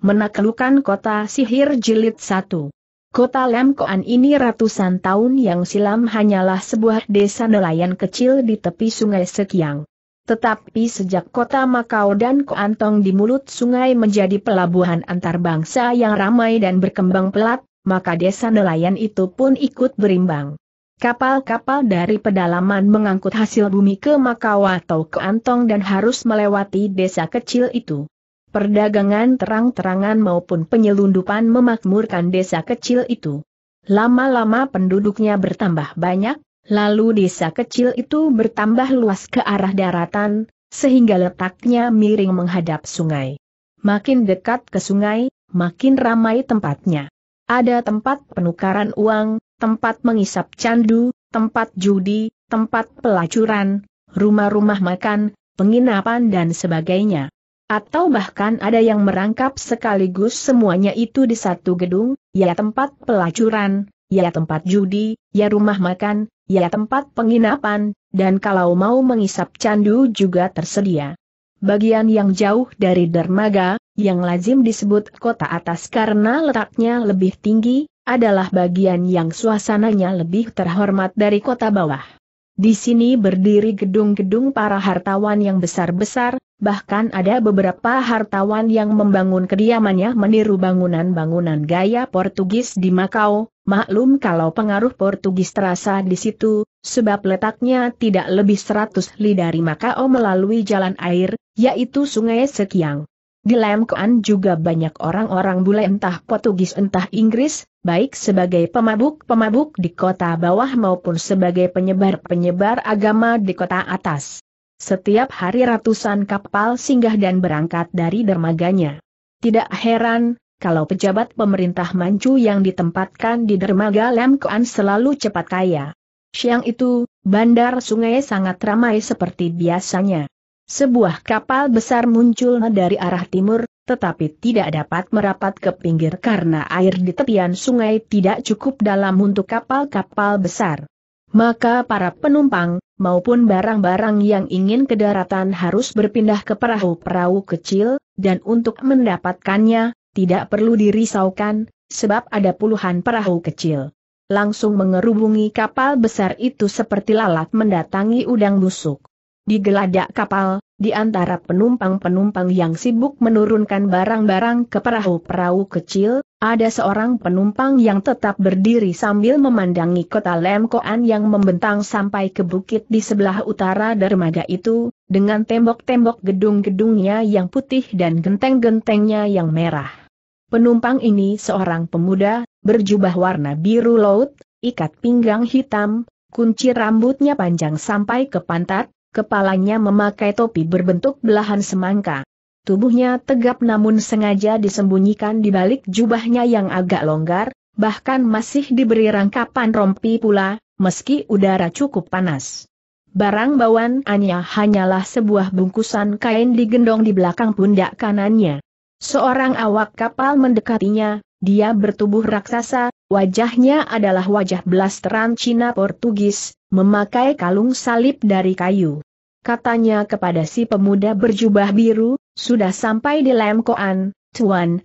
Menaklukkan kota sihir jilid 1. Kota Lemkoan ini ratusan tahun yang silam hanyalah sebuah desa nelayan kecil di tepi sungai Sekiang. Tetapi sejak kota Makau dan Koantong di mulut sungai menjadi pelabuhan antar bangsa yang ramai dan berkembang pelat, maka desa nelayan itu pun ikut berimbang. Kapal-kapal dari pedalaman mengangkut hasil bumi ke Makau atau Koantong dan harus melewati desa kecil itu. Perdagangan terang-terangan maupun penyelundupan memakmurkan desa kecil itu. Lama-lama penduduknya bertambah banyak, lalu desa kecil itu bertambah luas ke arah daratan, sehingga letaknya miring menghadap sungai. Makin dekat ke sungai, makin ramai tempatnya. Ada tempat penukaran uang, tempat mengisap candu, tempat judi, tempat pelacuran, rumah-rumah makan, penginapan dan sebagainya. Atau bahkan ada yang merangkap sekaligus semuanya itu di satu gedung, ya tempat pelacuran, ya tempat judi, ya rumah makan, ya tempat penginapan, dan kalau mau mengisap candu juga tersedia. Bagian yang jauh dari dermaga, yang lazim disebut kota atas karena letaknya lebih tinggi, adalah bagian yang suasananya lebih terhormat dari kota bawah. Di sini berdiri gedung-gedung para hartawan yang besar-besar, bahkan ada beberapa hartawan yang membangun kediamannya meniru bangunan-bangunan gaya Portugis di Makau, maklum kalau pengaruh Portugis terasa di situ, sebab letaknya tidak lebih 100 li dari Makau melalui jalan air, yaitu Sungai Sekiang. Di Lemkoan juga banyak orang-orang bule entah Portugis entah Inggris, baik sebagai pemabuk-pemabuk di kota bawah maupun sebagai penyebar-penyebar agama di kota atas. Setiap hari ratusan kapal singgah dan berangkat dari dermaganya. Tidak heran, kalau pejabat pemerintah Manchu yang ditempatkan di dermaga Lemkoan selalu cepat kaya. Siang itu, bandar sungai sangat ramai seperti biasanya. Sebuah kapal besar muncul dari arah timur, tetapi tidak dapat merapat ke pinggir karena air di tepian sungai tidak cukup dalam untuk kapal-kapal besar. Maka para penumpang, maupun barang-barang yang ingin ke daratan harus berpindah ke perahu-perahu kecil, dan untuk mendapatkannya, tidak perlu dirisaukan, sebab ada puluhan perahu kecil. Langsung mengerubungi kapal besar itu seperti lalat mendatangi udang busuk di geladak kapal, di antara penumpang-penumpang yang sibuk menurunkan barang-barang ke perahu-perahu kecil, ada seorang penumpang yang tetap berdiri sambil memandangi kota Lemkoan yang membentang sampai ke bukit di sebelah utara dermaga itu, dengan tembok-tembok gedung-gedungnya yang putih dan genteng-gentengnya yang merah. Penumpang ini seorang pemuda, berjubah warna biru laut, ikat pinggang hitam, kunci rambutnya panjang sampai ke pantat, Kepalanya memakai topi berbentuk belahan semangka. Tubuhnya tegap namun sengaja disembunyikan di balik jubahnya yang agak longgar, bahkan masih diberi rangkapan rompi pula, meski udara cukup panas. Barang bawaan Anya hanyalah sebuah bungkusan kain digendong di belakang pundak kanannya. Seorang awak kapal mendekatinya, dia bertubuh raksasa, wajahnya adalah wajah blasteran Cina Portugis, memakai kalung salib dari kayu. Katanya kepada si pemuda berjubah biru, sudah sampai di Lem Koan, Tuan.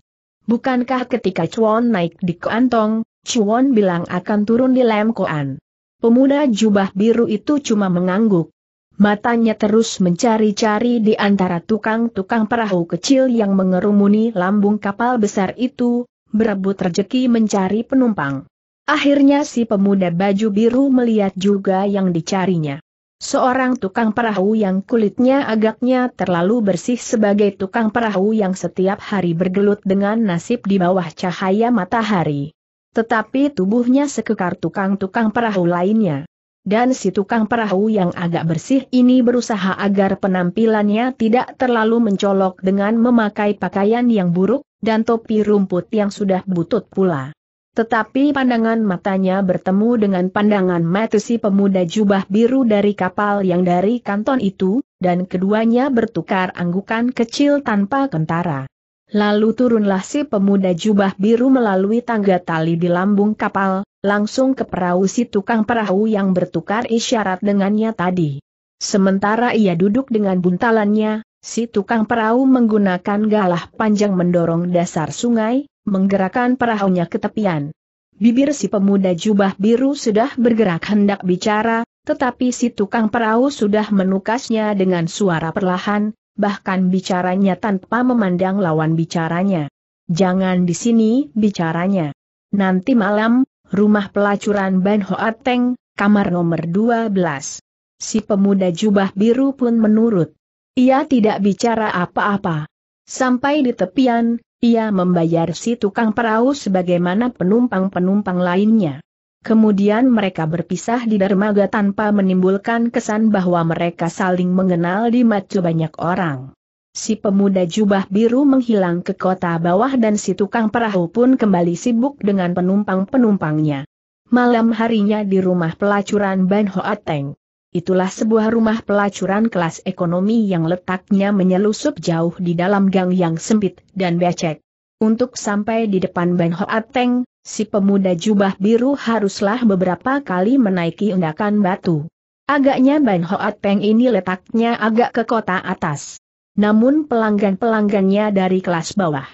Bukankah ketika Chuan naik di Koantong, Chuan bilang akan turun di Lem Koan. Pemuda jubah biru itu cuma mengangguk. Matanya terus mencari-cari di antara tukang-tukang perahu kecil yang mengerumuni lambung kapal besar itu, berebut rejeki mencari penumpang. Akhirnya si pemuda baju biru melihat juga yang dicarinya. Seorang tukang perahu yang kulitnya agaknya terlalu bersih sebagai tukang perahu yang setiap hari bergelut dengan nasib di bawah cahaya matahari. Tetapi tubuhnya sekekar tukang-tukang perahu lainnya. Dan si tukang perahu yang agak bersih ini berusaha agar penampilannya tidak terlalu mencolok dengan memakai pakaian yang buruk, dan topi rumput yang sudah butut pula. Tetapi pandangan matanya bertemu dengan pandangan si pemuda jubah biru dari kapal yang dari kanton itu, dan keduanya bertukar anggukan kecil tanpa kentara. Lalu turunlah si pemuda jubah biru melalui tangga tali di lambung kapal, langsung ke perahu si tukang perahu yang bertukar isyarat dengannya tadi. Sementara ia duduk dengan buntalannya, si tukang perahu menggunakan galah panjang mendorong dasar sungai, menggerakkan perahunya ke tepian. Bibir si pemuda jubah biru sudah bergerak hendak bicara, tetapi si tukang perahu sudah menukasnya dengan suara perlahan, bahkan bicaranya tanpa memandang lawan bicaranya. Jangan di sini bicaranya. Nanti malam, rumah pelacuran Ban Hoateng, kamar nomor 12. Si pemuda jubah biru pun menurut. Ia tidak bicara apa-apa. Sampai di tepian, ia membayar si tukang perahu sebagaimana penumpang-penumpang lainnya. Kemudian mereka berpisah di dermaga tanpa menimbulkan kesan bahwa mereka saling mengenal di mata banyak orang. Si pemuda jubah biru menghilang ke kota bawah dan si tukang perahu pun kembali sibuk dengan penumpang-penumpangnya. Malam harinya di rumah pelacuran Ban Hoateng itulah sebuah rumah pelacuran kelas ekonomi yang letaknya menyelusup jauh di dalam gang yang sempit dan becek. Untuk sampai di depan Ben Hoat si pemuda jubah biru haruslah beberapa kali menaiki undakan batu. Agaknya Ben Hoat ini letaknya agak ke kota atas. Namun pelanggan-pelanggannya dari kelas bawah.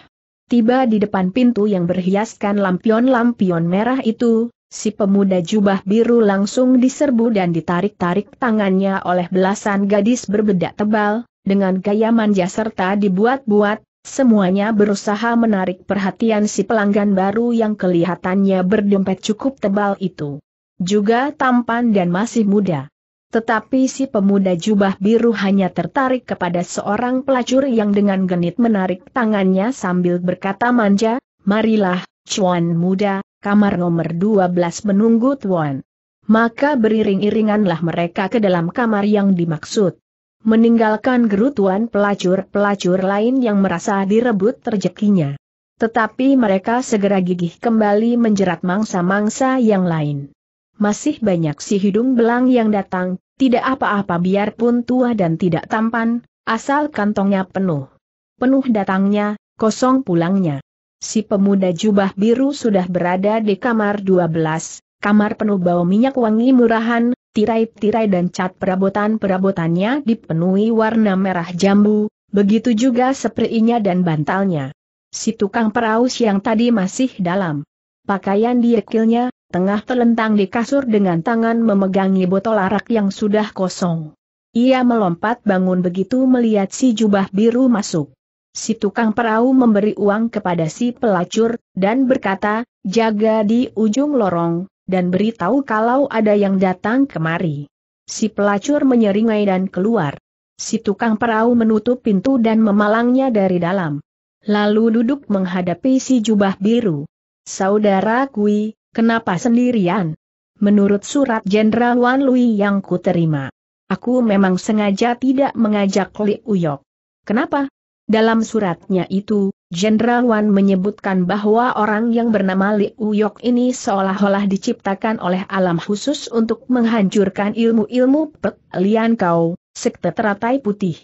Tiba di depan pintu yang berhiaskan lampion-lampion merah itu, Si pemuda jubah biru langsung diserbu dan ditarik-tarik tangannya oleh belasan gadis berbedak tebal, dengan gaya manja serta dibuat-buat, semuanya berusaha menarik perhatian si pelanggan baru yang kelihatannya berdompet cukup tebal itu. Juga tampan dan masih muda. Tetapi si pemuda jubah biru hanya tertarik kepada seorang pelacur yang dengan genit menarik tangannya sambil berkata manja, Marilah, cuan muda, kamar nomor 12 menunggu Tuan. Maka beriring-iringanlah mereka ke dalam kamar yang dimaksud. Meninggalkan gerutuan pelacur-pelacur lain yang merasa direbut rezekinya. Tetapi mereka segera gigih kembali menjerat mangsa-mangsa yang lain. Masih banyak si hidung belang yang datang, tidak apa-apa biarpun tua dan tidak tampan, asal kantongnya penuh. Penuh datangnya, kosong pulangnya. Si pemuda jubah biru sudah berada di kamar 12, kamar penuh bau minyak wangi murahan, tirai-tirai dan cat perabotan-perabotannya dipenuhi warna merah jambu, begitu juga seprinya dan bantalnya. Si tukang peraus yang tadi masih dalam pakaian diekilnya, tengah telentang di kasur dengan tangan memegangi botol arak yang sudah kosong. Ia melompat bangun begitu melihat si jubah biru masuk. Si tukang perahu memberi uang kepada si pelacur, dan berkata, jaga di ujung lorong, dan beritahu kalau ada yang datang kemari. Si pelacur menyeringai dan keluar. Si tukang perahu menutup pintu dan memalangnya dari dalam. Lalu duduk menghadapi si jubah biru. Saudara Kui, kenapa sendirian? Menurut surat Jenderal Wan Lui yang kuterima. Aku memang sengaja tidak mengajak Li Uyok. Kenapa? Dalam suratnya itu, Jenderal Wan menyebutkan bahwa orang yang bernama Li Uyok ini seolah-olah diciptakan oleh alam khusus untuk menghancurkan ilmu-ilmu Pek Lian Kau, sekte teratai putih.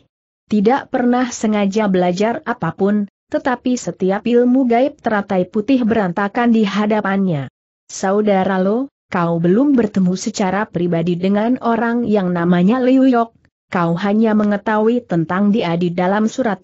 Tidak pernah sengaja belajar apapun, tetapi setiap ilmu gaib teratai putih berantakan di hadapannya. Saudara lo, kau belum bertemu secara pribadi dengan orang yang namanya Li Uyok, kau hanya mengetahui tentang dia di dalam surat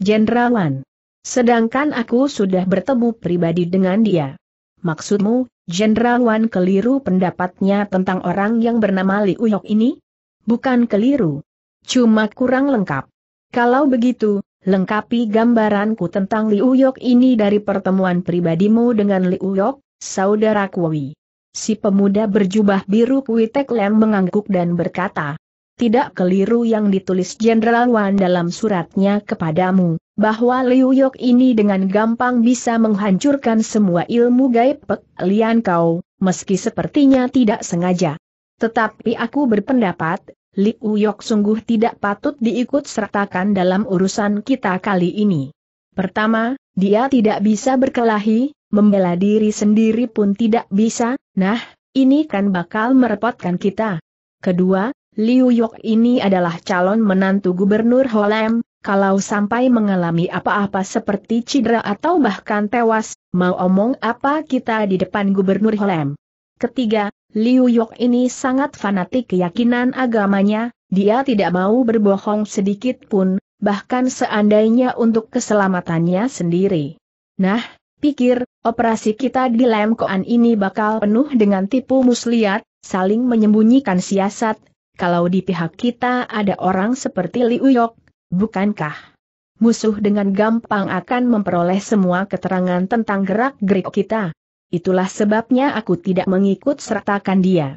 Wan, Sedangkan aku sudah bertemu pribadi dengan dia. Maksudmu, Jenderal Wan keliru pendapatnya tentang orang yang bernama Li Uyok ini? Bukan keliru. Cuma kurang lengkap. Kalau begitu, lengkapi gambaranku tentang Li Uyok ini dari pertemuan pribadimu dengan Li Uyok, saudara Kuwi. Si pemuda berjubah biru Kuitek mengangguk dan berkata, tidak keliru yang ditulis Jenderal Wan dalam suratnya kepadamu, bahwa Liu Yok ini dengan gampang bisa menghancurkan semua ilmu gaib Pek Lian Kau, meski sepertinya tidak sengaja. Tetapi aku berpendapat, Liu Yok sungguh tidak patut diikut sertakan dalam urusan kita kali ini. Pertama, dia tidak bisa berkelahi, membela diri sendiri pun tidak bisa, nah, ini kan bakal merepotkan kita. Kedua, Liu Yok ini adalah calon menantu gubernur Holem, kalau sampai mengalami apa-apa seperti cedera atau bahkan tewas, mau omong apa kita di depan gubernur Holem. Ketiga, Liu Yok ini sangat fanatik keyakinan agamanya, dia tidak mau berbohong sedikit pun, bahkan seandainya untuk keselamatannya sendiri. Nah, pikir, operasi kita di Lemkoan ini bakal penuh dengan tipu muslihat, saling menyembunyikan siasat, kalau di pihak kita ada orang seperti Liu Yok, bukankah? Musuh dengan gampang akan memperoleh semua keterangan tentang gerak-gerik kita. Itulah sebabnya aku tidak mengikut sertakan dia.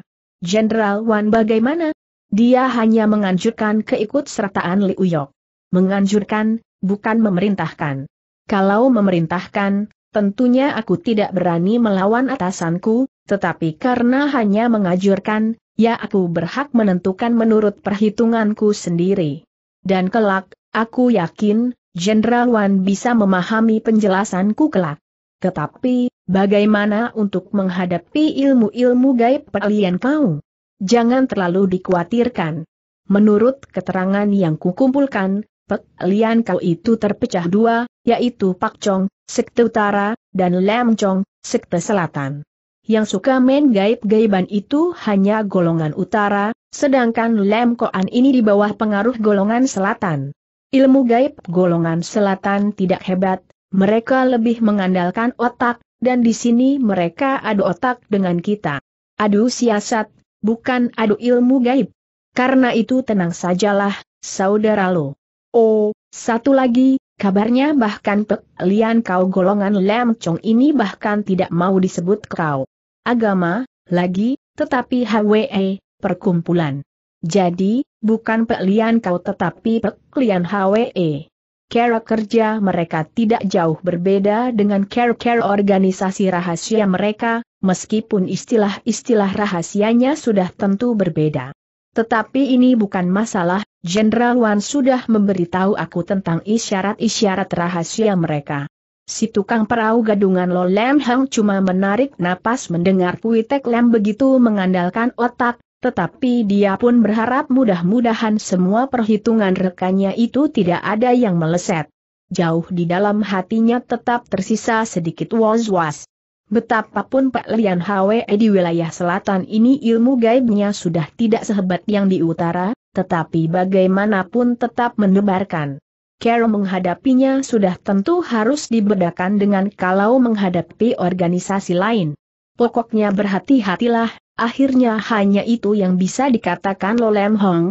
Jenderal Wan bagaimana? Dia hanya menganjurkan keikutsertaan Liu Yok. Menganjurkan, bukan memerintahkan. Kalau memerintahkan, tentunya aku tidak berani melawan atasanku, tetapi karena hanya mengajurkan, ya aku berhak menentukan menurut perhitunganku sendiri. Dan kelak, aku yakin, Jenderal Wan bisa memahami penjelasanku kelak. Tetapi, bagaimana untuk menghadapi ilmu-ilmu gaib perlian kau? Jangan terlalu dikhawatirkan. Menurut keterangan yang kukumpulkan, peralian kau itu terpecah dua, yaitu Pak Chong, Sekte Utara, dan Lam Chong, Sekte Selatan yang suka main gaib-gaiban itu hanya golongan utara, sedangkan Lem Koan ini di bawah pengaruh golongan selatan. Ilmu gaib golongan selatan tidak hebat, mereka lebih mengandalkan otak, dan di sini mereka adu otak dengan kita. Adu siasat, bukan adu ilmu gaib. Karena itu tenang sajalah, saudara lo. Oh, satu lagi, kabarnya bahkan Pek Lian kau golongan Lemcong Chong ini bahkan tidak mau disebut kau agama, lagi, tetapi HWE, perkumpulan. Jadi, bukan pelian kau tetapi pelian HWE. Cara kerja mereka tidak jauh berbeda dengan care-care organisasi rahasia mereka, meskipun istilah-istilah rahasianya sudah tentu berbeda. Tetapi ini bukan masalah, Jenderal Wan sudah memberitahu aku tentang isyarat-isyarat rahasia mereka. Si tukang perahu gadungan Lo Lem Hang cuma menarik napas mendengar Kuitek Lem begitu mengandalkan otak, tetapi dia pun berharap mudah-mudahan semua perhitungan rekannya itu tidak ada yang meleset. Jauh di dalam hatinya tetap tersisa sedikit was-was. Betapapun Pak Lian Hwe di wilayah selatan ini ilmu gaibnya sudah tidak sehebat yang di utara, tetapi bagaimanapun tetap menebarkan. Kero menghadapinya sudah tentu harus dibedakan dengan kalau menghadapi organisasi lain. Pokoknya berhati-hatilah, akhirnya hanya itu yang bisa dikatakan Lo Lolem Hong.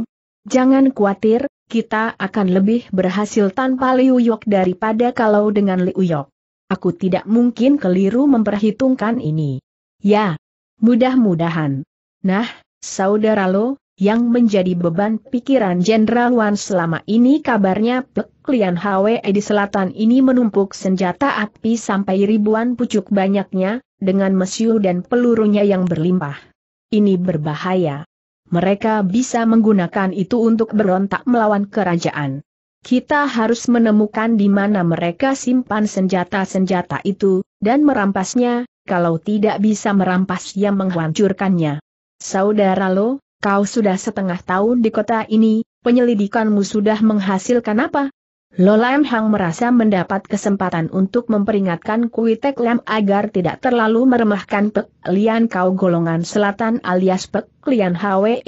Jangan khawatir, kita akan lebih berhasil tanpa Liu Yok daripada kalau dengan Liu Yok. Aku tidak mungkin keliru memperhitungkan ini. Ya, mudah-mudahan. Nah, saudara lo, yang menjadi beban pikiran Jenderal Wan selama ini kabarnya peklian Hwe di selatan ini menumpuk senjata api sampai ribuan pucuk banyaknya, dengan mesiu dan pelurunya yang berlimpah. Ini berbahaya. Mereka bisa menggunakan itu untuk berontak melawan kerajaan. Kita harus menemukan di mana mereka simpan senjata-senjata itu, dan merampasnya, kalau tidak bisa merampas yang menghancurkannya. Saudara Lo, Kau sudah setengah tahun di kota ini, penyelidikanmu sudah menghasilkan apa? Lolam Hang merasa mendapat kesempatan untuk memperingatkan Kui Lam agar tidak terlalu meremahkan Pek Lian Kau golongan selatan alias Pek Lian Hwe.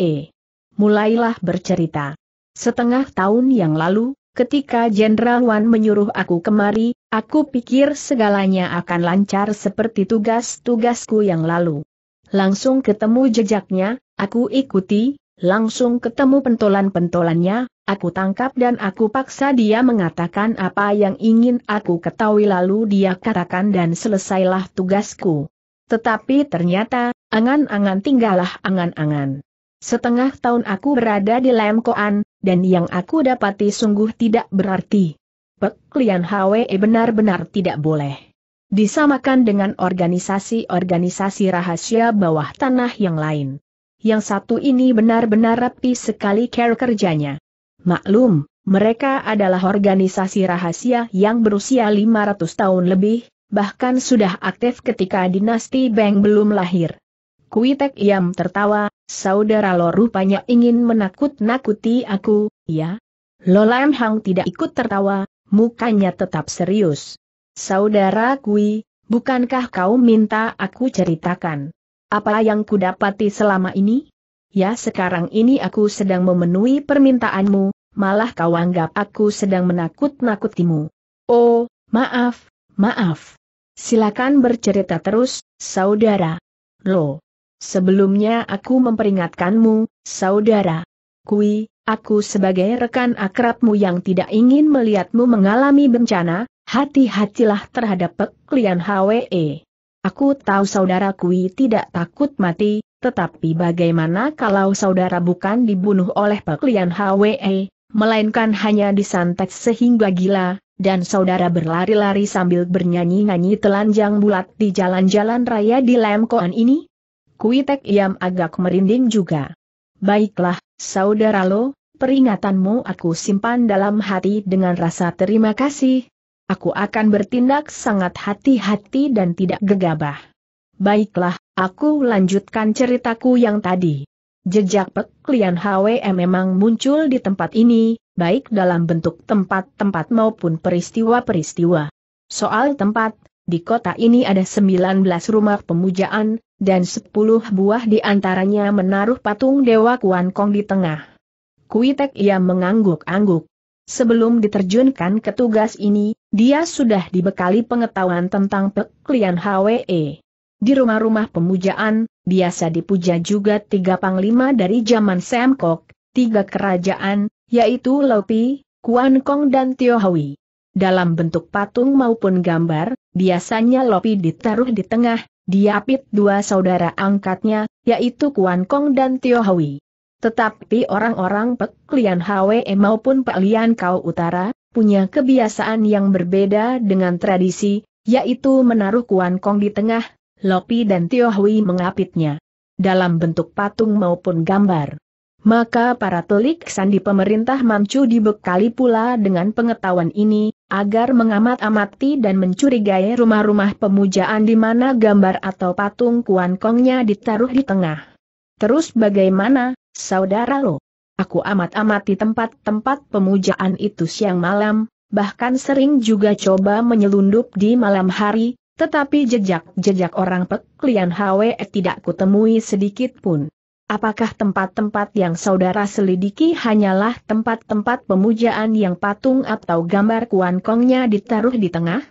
Mulailah bercerita. Setengah tahun yang lalu, ketika Jenderal Wan menyuruh aku kemari, aku pikir segalanya akan lancar seperti tugas-tugasku yang lalu. Langsung ketemu jejaknya, aku ikuti, langsung ketemu pentolan-pentolannya, aku tangkap dan aku paksa dia mengatakan apa yang ingin aku ketahui lalu dia katakan dan selesailah tugasku. Tetapi ternyata, angan-angan tinggallah angan-angan. Setengah tahun aku berada di Lemkoan, dan yang aku dapati sungguh tidak berarti. Peklian HWE benar-benar tidak boleh. Disamakan dengan organisasi-organisasi rahasia bawah tanah yang lain. Yang satu ini benar-benar rapi sekali care kerjanya. Maklum, mereka adalah organisasi rahasia yang berusia 500 tahun lebih, bahkan sudah aktif ketika dinasti Beng belum lahir. Kuitek Yam tertawa, saudara lo rupanya ingin menakut-nakuti aku, ya? Lo Lam Hang tidak ikut tertawa, mukanya tetap serius. Saudara Kui, bukankah kau minta aku ceritakan? Apa yang kudapati selama ini? Ya sekarang ini aku sedang memenuhi permintaanmu, malah kau anggap aku sedang menakut-nakutimu. Oh, maaf, maaf. Silakan bercerita terus, saudara. Lo. Sebelumnya aku memperingatkanmu, saudara. Kui, aku sebagai rekan akrabmu yang tidak ingin melihatmu mengalami bencana, hati-hatilah terhadap peklian HWE. Aku tahu saudara Kui tidak takut mati, tetapi bagaimana kalau saudara bukan dibunuh oleh peklian HWE, melainkan hanya disantet sehingga gila, dan saudara berlari-lari sambil bernyanyi-nyanyi telanjang bulat di jalan-jalan raya di Lemkoan ini? Kui tek Yam agak merinding juga. Baiklah, saudara lo, peringatanmu aku simpan dalam hati dengan rasa terima kasih, aku akan bertindak sangat hati-hati dan tidak gegabah. Baiklah, aku lanjutkan ceritaku yang tadi. Jejak peklian HWM Hwe memang muncul di tempat ini, baik dalam bentuk tempat-tempat maupun peristiwa-peristiwa. Soal tempat, di kota ini ada 19 rumah pemujaan, dan 10 buah di antaranya menaruh patung Dewa Kuan Kong di tengah. Kuitek ia mengangguk-angguk. Sebelum diterjunkan ke tugas ini, dia sudah dibekali pengetahuan tentang peklian HWE. Di rumah-rumah pemujaan, biasa dipuja juga tiga panglima dari zaman Semkok, tiga kerajaan, yaitu Lopi, Kuan Kong dan Tio Hui. Dalam bentuk patung maupun gambar, biasanya Lopi ditaruh di tengah, diapit dua saudara angkatnya, yaitu Kuan Kong dan Tio Hui. Tetapi orang-orang Pek Lian Hwe maupun Pek Lian Kau Utara, punya kebiasaan yang berbeda dengan tradisi, yaitu menaruh Kuan Kong di tengah, Lopi dan Tio Hui mengapitnya. Dalam bentuk patung maupun gambar. Maka para telik sandi pemerintah Manchu dibekali pula dengan pengetahuan ini, agar mengamat-amati dan mencurigai rumah-rumah pemujaan di mana gambar atau patung Kuan Kongnya ditaruh di tengah. Terus bagaimana, Saudara lo, aku amat-amati tempat-tempat pemujaan itu siang malam, bahkan sering juga coba menyelundup di malam hari, tetapi jejak-jejak orang peklian HWE tidak kutemui sedikit pun. Apakah tempat-tempat yang saudara selidiki hanyalah tempat-tempat pemujaan yang patung atau gambar kuan kongnya ditaruh di tengah?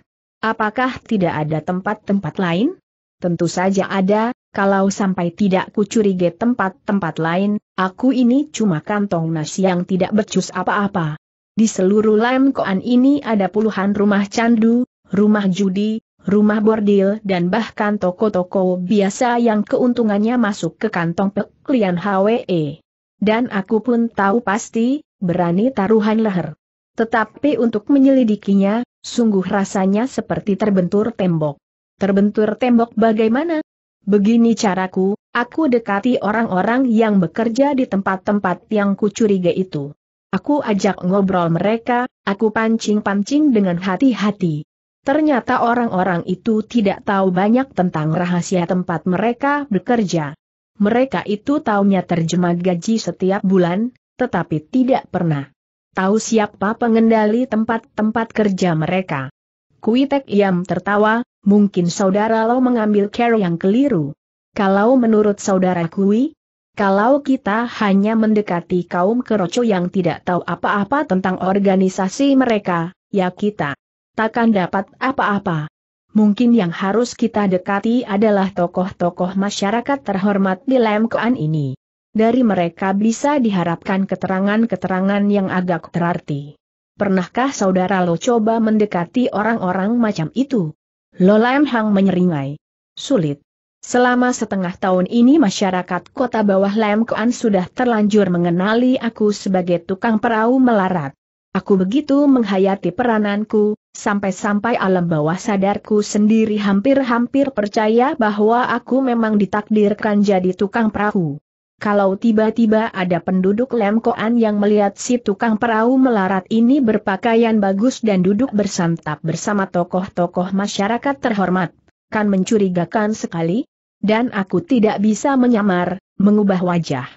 Apakah tidak ada tempat-tempat lain? Tentu saja ada, kalau sampai tidak kucurigai tempat-tempat lain, aku ini cuma kantong nasi yang tidak becus apa-apa. Di seluruh lem Koan ini ada puluhan rumah candu, rumah judi, rumah bordil dan bahkan toko-toko biasa yang keuntungannya masuk ke kantong peklian HWE. Dan aku pun tahu pasti, berani taruhan leher. Tetapi untuk menyelidikinya, sungguh rasanya seperti terbentur tembok. Terbentur tembok bagaimana? Begini caraku, aku dekati orang-orang yang bekerja di tempat-tempat yang kucuriga itu. Aku ajak ngobrol mereka, aku pancing-pancing dengan hati-hati. Ternyata orang-orang itu tidak tahu banyak tentang rahasia tempat mereka bekerja. Mereka itu taunya terjemah gaji setiap bulan, tetapi tidak pernah tahu siapa pengendali tempat-tempat kerja mereka. Kuitek Iam tertawa, mungkin saudara lo mengambil care yang keliru. Kalau menurut saudara Kui, kalau kita hanya mendekati kaum keroco yang tidak tahu apa-apa tentang organisasi mereka, ya kita takkan dapat apa-apa. Mungkin yang harus kita dekati adalah tokoh-tokoh masyarakat terhormat di Lemkoan ini. Dari mereka bisa diharapkan keterangan-keterangan yang agak terarti. Pernahkah saudara Lo coba mendekati orang-orang macam itu? Lo Lam Hang menyeringai. Sulit. Selama setengah tahun ini masyarakat kota bawah Lam Kuan sudah terlanjur mengenali aku sebagai tukang perahu melarat. Aku begitu menghayati perananku, sampai-sampai alam bawah sadarku sendiri hampir-hampir percaya bahwa aku memang ditakdirkan jadi tukang perahu kalau tiba-tiba ada penduduk Lemkoan yang melihat si tukang perahu melarat ini berpakaian bagus dan duduk bersantap bersama tokoh-tokoh masyarakat terhormat, kan mencurigakan sekali? Dan aku tidak bisa menyamar, mengubah wajah.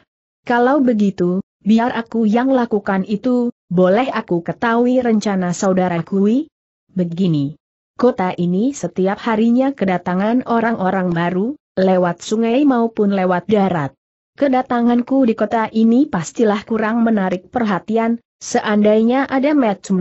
Kalau begitu, biar aku yang lakukan itu, boleh aku ketahui rencana saudara Kui? Begini. Kota ini setiap harinya kedatangan orang-orang baru, lewat sungai maupun lewat darat. Kedatanganku di kota ini pastilah kurang menarik perhatian, seandainya ada match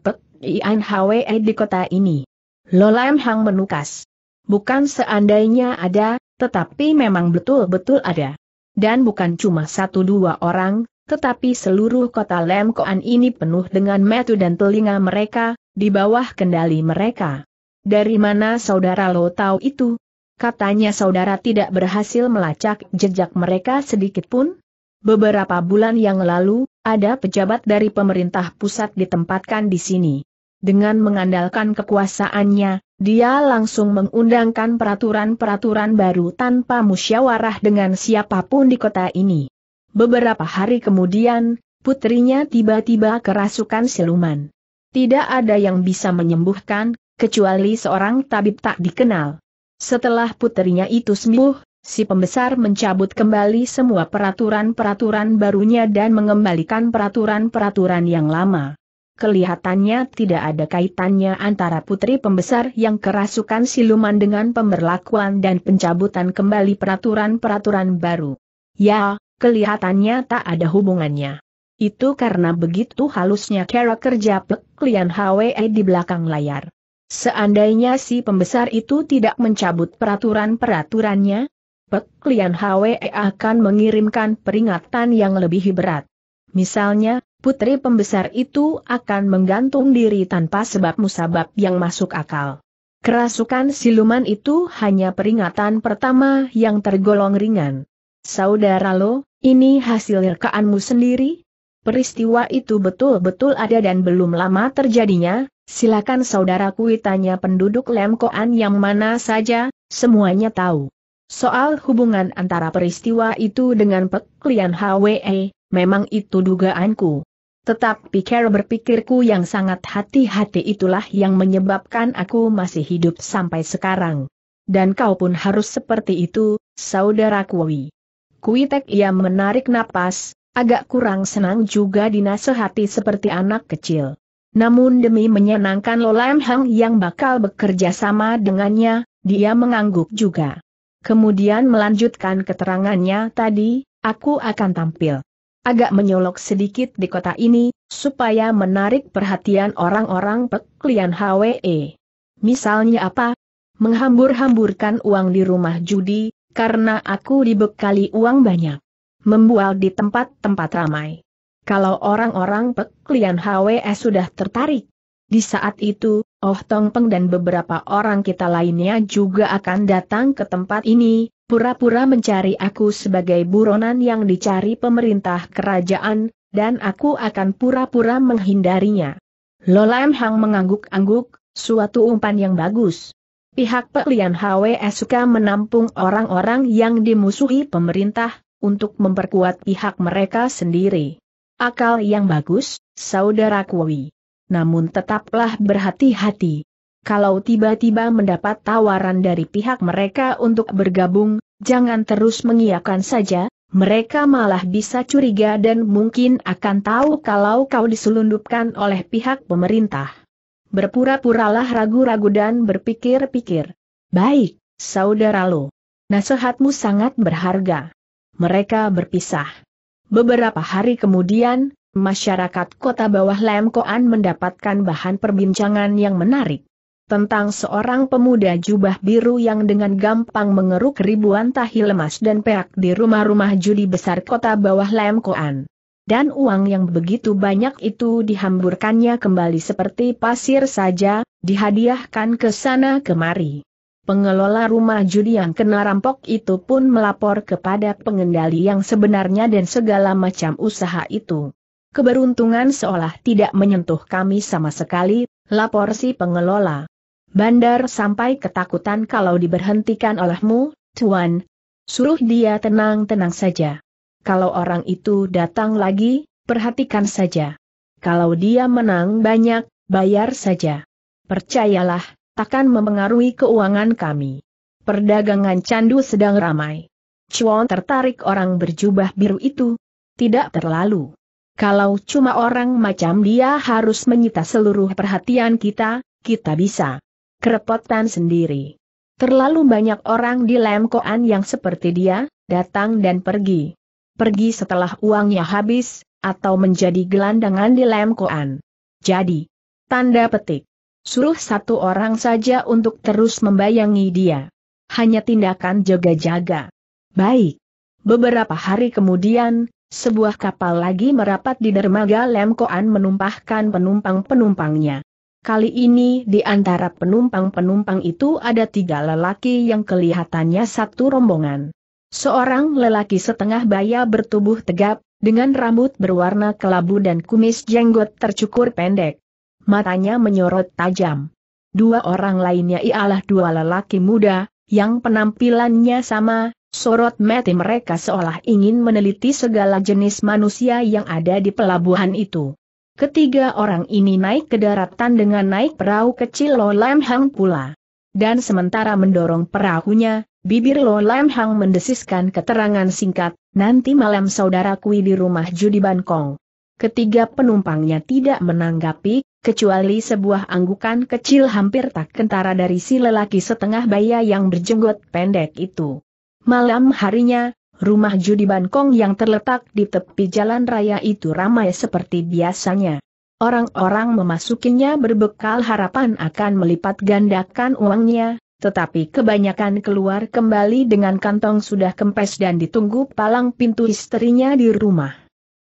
pek Ian Hwe eh, di kota ini. Lolam Hang menukas. Bukan seandainya ada, tetapi memang betul-betul ada. Dan bukan cuma satu dua orang, tetapi seluruh kota Lemkoan ini penuh dengan metu dan telinga mereka, di bawah kendali mereka. Dari mana saudara lo tahu itu? Katanya saudara tidak berhasil melacak jejak mereka sedikit pun. Beberapa bulan yang lalu, ada pejabat dari pemerintah pusat ditempatkan di sini. Dengan mengandalkan kekuasaannya, dia langsung mengundangkan peraturan-peraturan baru tanpa musyawarah dengan siapapun di kota ini. Beberapa hari kemudian, putrinya tiba-tiba kerasukan siluman. Tidak ada yang bisa menyembuhkan, kecuali seorang tabib tak dikenal. Setelah puterinya itu sembuh, si pembesar mencabut kembali semua peraturan-peraturan barunya dan mengembalikan peraturan-peraturan yang lama. Kelihatannya tidak ada kaitannya antara putri pembesar yang kerasukan siluman dengan pemberlakuan dan pencabutan kembali peraturan-peraturan baru. Ya, kelihatannya tak ada hubungannya. Itu karena begitu halusnya cara kerja Pek Lian Hwe di belakang layar. Seandainya si pembesar itu tidak mencabut peraturan-peraturannya, Pek Lian Hwe akan mengirimkan peringatan yang lebih berat. Misalnya, putri pembesar itu akan menggantung diri tanpa sebab musabab yang masuk akal. Kerasukan siluman itu hanya peringatan pertama yang tergolong ringan. Saudara lo, ini hasil rekaanmu sendiri? Peristiwa itu betul-betul ada dan belum lama terjadinya, Silakan saudaraku tanya penduduk Lemkoan yang mana saja, semuanya tahu. Soal hubungan antara peristiwa itu dengan peklian HWE, memang itu dugaanku. Tetapi cara berpikirku yang sangat hati-hati itulah yang menyebabkan aku masih hidup sampai sekarang. Dan kau pun harus seperti itu, saudaraku Kui. Kuitek ia menarik napas, agak kurang senang juga dinasehati seperti anak kecil. Namun demi menyenangkan Lolam Hang yang bakal bekerja sama dengannya, dia mengangguk juga. Kemudian melanjutkan keterangannya tadi, aku akan tampil agak menyolok sedikit di kota ini, supaya menarik perhatian orang-orang peklian HWE. Misalnya apa? Menghambur-hamburkan uang di rumah judi, karena aku dibekali uang banyak. Membual di tempat-tempat ramai. Kalau orang-orang Pek Lian HWS eh, sudah tertarik, di saat itu, Oh Tong Peng dan beberapa orang kita lainnya juga akan datang ke tempat ini, pura-pura mencari aku sebagai buronan yang dicari pemerintah kerajaan, dan aku akan pura-pura menghindarinya. Lolam Hang mengangguk-angguk, suatu umpan yang bagus. Pihak peklian HWS eh, suka menampung orang-orang yang dimusuhi pemerintah, untuk memperkuat pihak mereka sendiri. Akal yang bagus, saudara Kui. Namun tetaplah berhati-hati. Kalau tiba-tiba mendapat tawaran dari pihak mereka untuk bergabung, jangan terus mengiyakan saja, mereka malah bisa curiga dan mungkin akan tahu kalau kau diselundupkan oleh pihak pemerintah. Berpura-puralah ragu-ragu dan berpikir-pikir. Baik, saudara lo. Nasihatmu sangat berharga. Mereka berpisah. Beberapa hari kemudian, masyarakat kota bawah Lemkoan mendapatkan bahan perbincangan yang menarik. Tentang seorang pemuda jubah biru yang dengan gampang mengeruk ribuan tahi lemas dan peak di rumah-rumah judi besar kota bawah Lemkoan. Dan uang yang begitu banyak itu dihamburkannya kembali seperti pasir saja, dihadiahkan ke sana kemari. Pengelola rumah judi yang kena rampok itu pun melapor kepada pengendali yang sebenarnya dan segala macam usaha itu. Keberuntungan seolah tidak menyentuh kami sama sekali, lapor si pengelola. Bandar sampai ketakutan kalau diberhentikan olehmu, Tuan. Suruh dia tenang-tenang saja. Kalau orang itu datang lagi, perhatikan saja. Kalau dia menang banyak, bayar saja. Percayalah, akan memengaruhi keuangan kami. Perdagangan candu sedang ramai. Chuan tertarik orang berjubah biru itu. Tidak terlalu. Kalau cuma orang macam dia harus menyita seluruh perhatian kita, kita bisa. Kerepotan sendiri. Terlalu banyak orang di Lemkoan yang seperti dia, datang dan pergi. Pergi setelah uangnya habis, atau menjadi gelandangan di Lemkoan. Jadi, tanda petik. Suruh satu orang saja untuk terus membayangi dia. Hanya tindakan jaga-jaga. Baik. Beberapa hari kemudian, sebuah kapal lagi merapat di dermaga Lemkoan menumpahkan penumpang-penumpangnya. Kali ini di antara penumpang-penumpang itu ada tiga lelaki yang kelihatannya satu rombongan. Seorang lelaki setengah baya bertubuh tegap, dengan rambut berwarna kelabu dan kumis jenggot tercukur pendek matanya menyorot tajam. Dua orang lainnya ialah dua lelaki muda, yang penampilannya sama, sorot mati mereka seolah ingin meneliti segala jenis manusia yang ada di pelabuhan itu. Ketiga orang ini naik ke daratan dengan naik perahu kecil Lo Lam Hang pula. Dan sementara mendorong perahunya, bibir Lo Lam Hang mendesiskan keterangan singkat, nanti malam saudara kui di rumah judi Bangkong. Ketiga penumpangnya tidak menanggapi, kecuali sebuah anggukan kecil hampir tak kentara dari si lelaki setengah baya yang berjenggot pendek itu. Malam harinya, rumah judi Bankong yang terletak di tepi jalan raya itu ramai seperti biasanya. Orang-orang memasukinya berbekal harapan akan melipat gandakan uangnya, tetapi kebanyakan keluar kembali dengan kantong sudah kempes dan ditunggu palang pintu istrinya di rumah.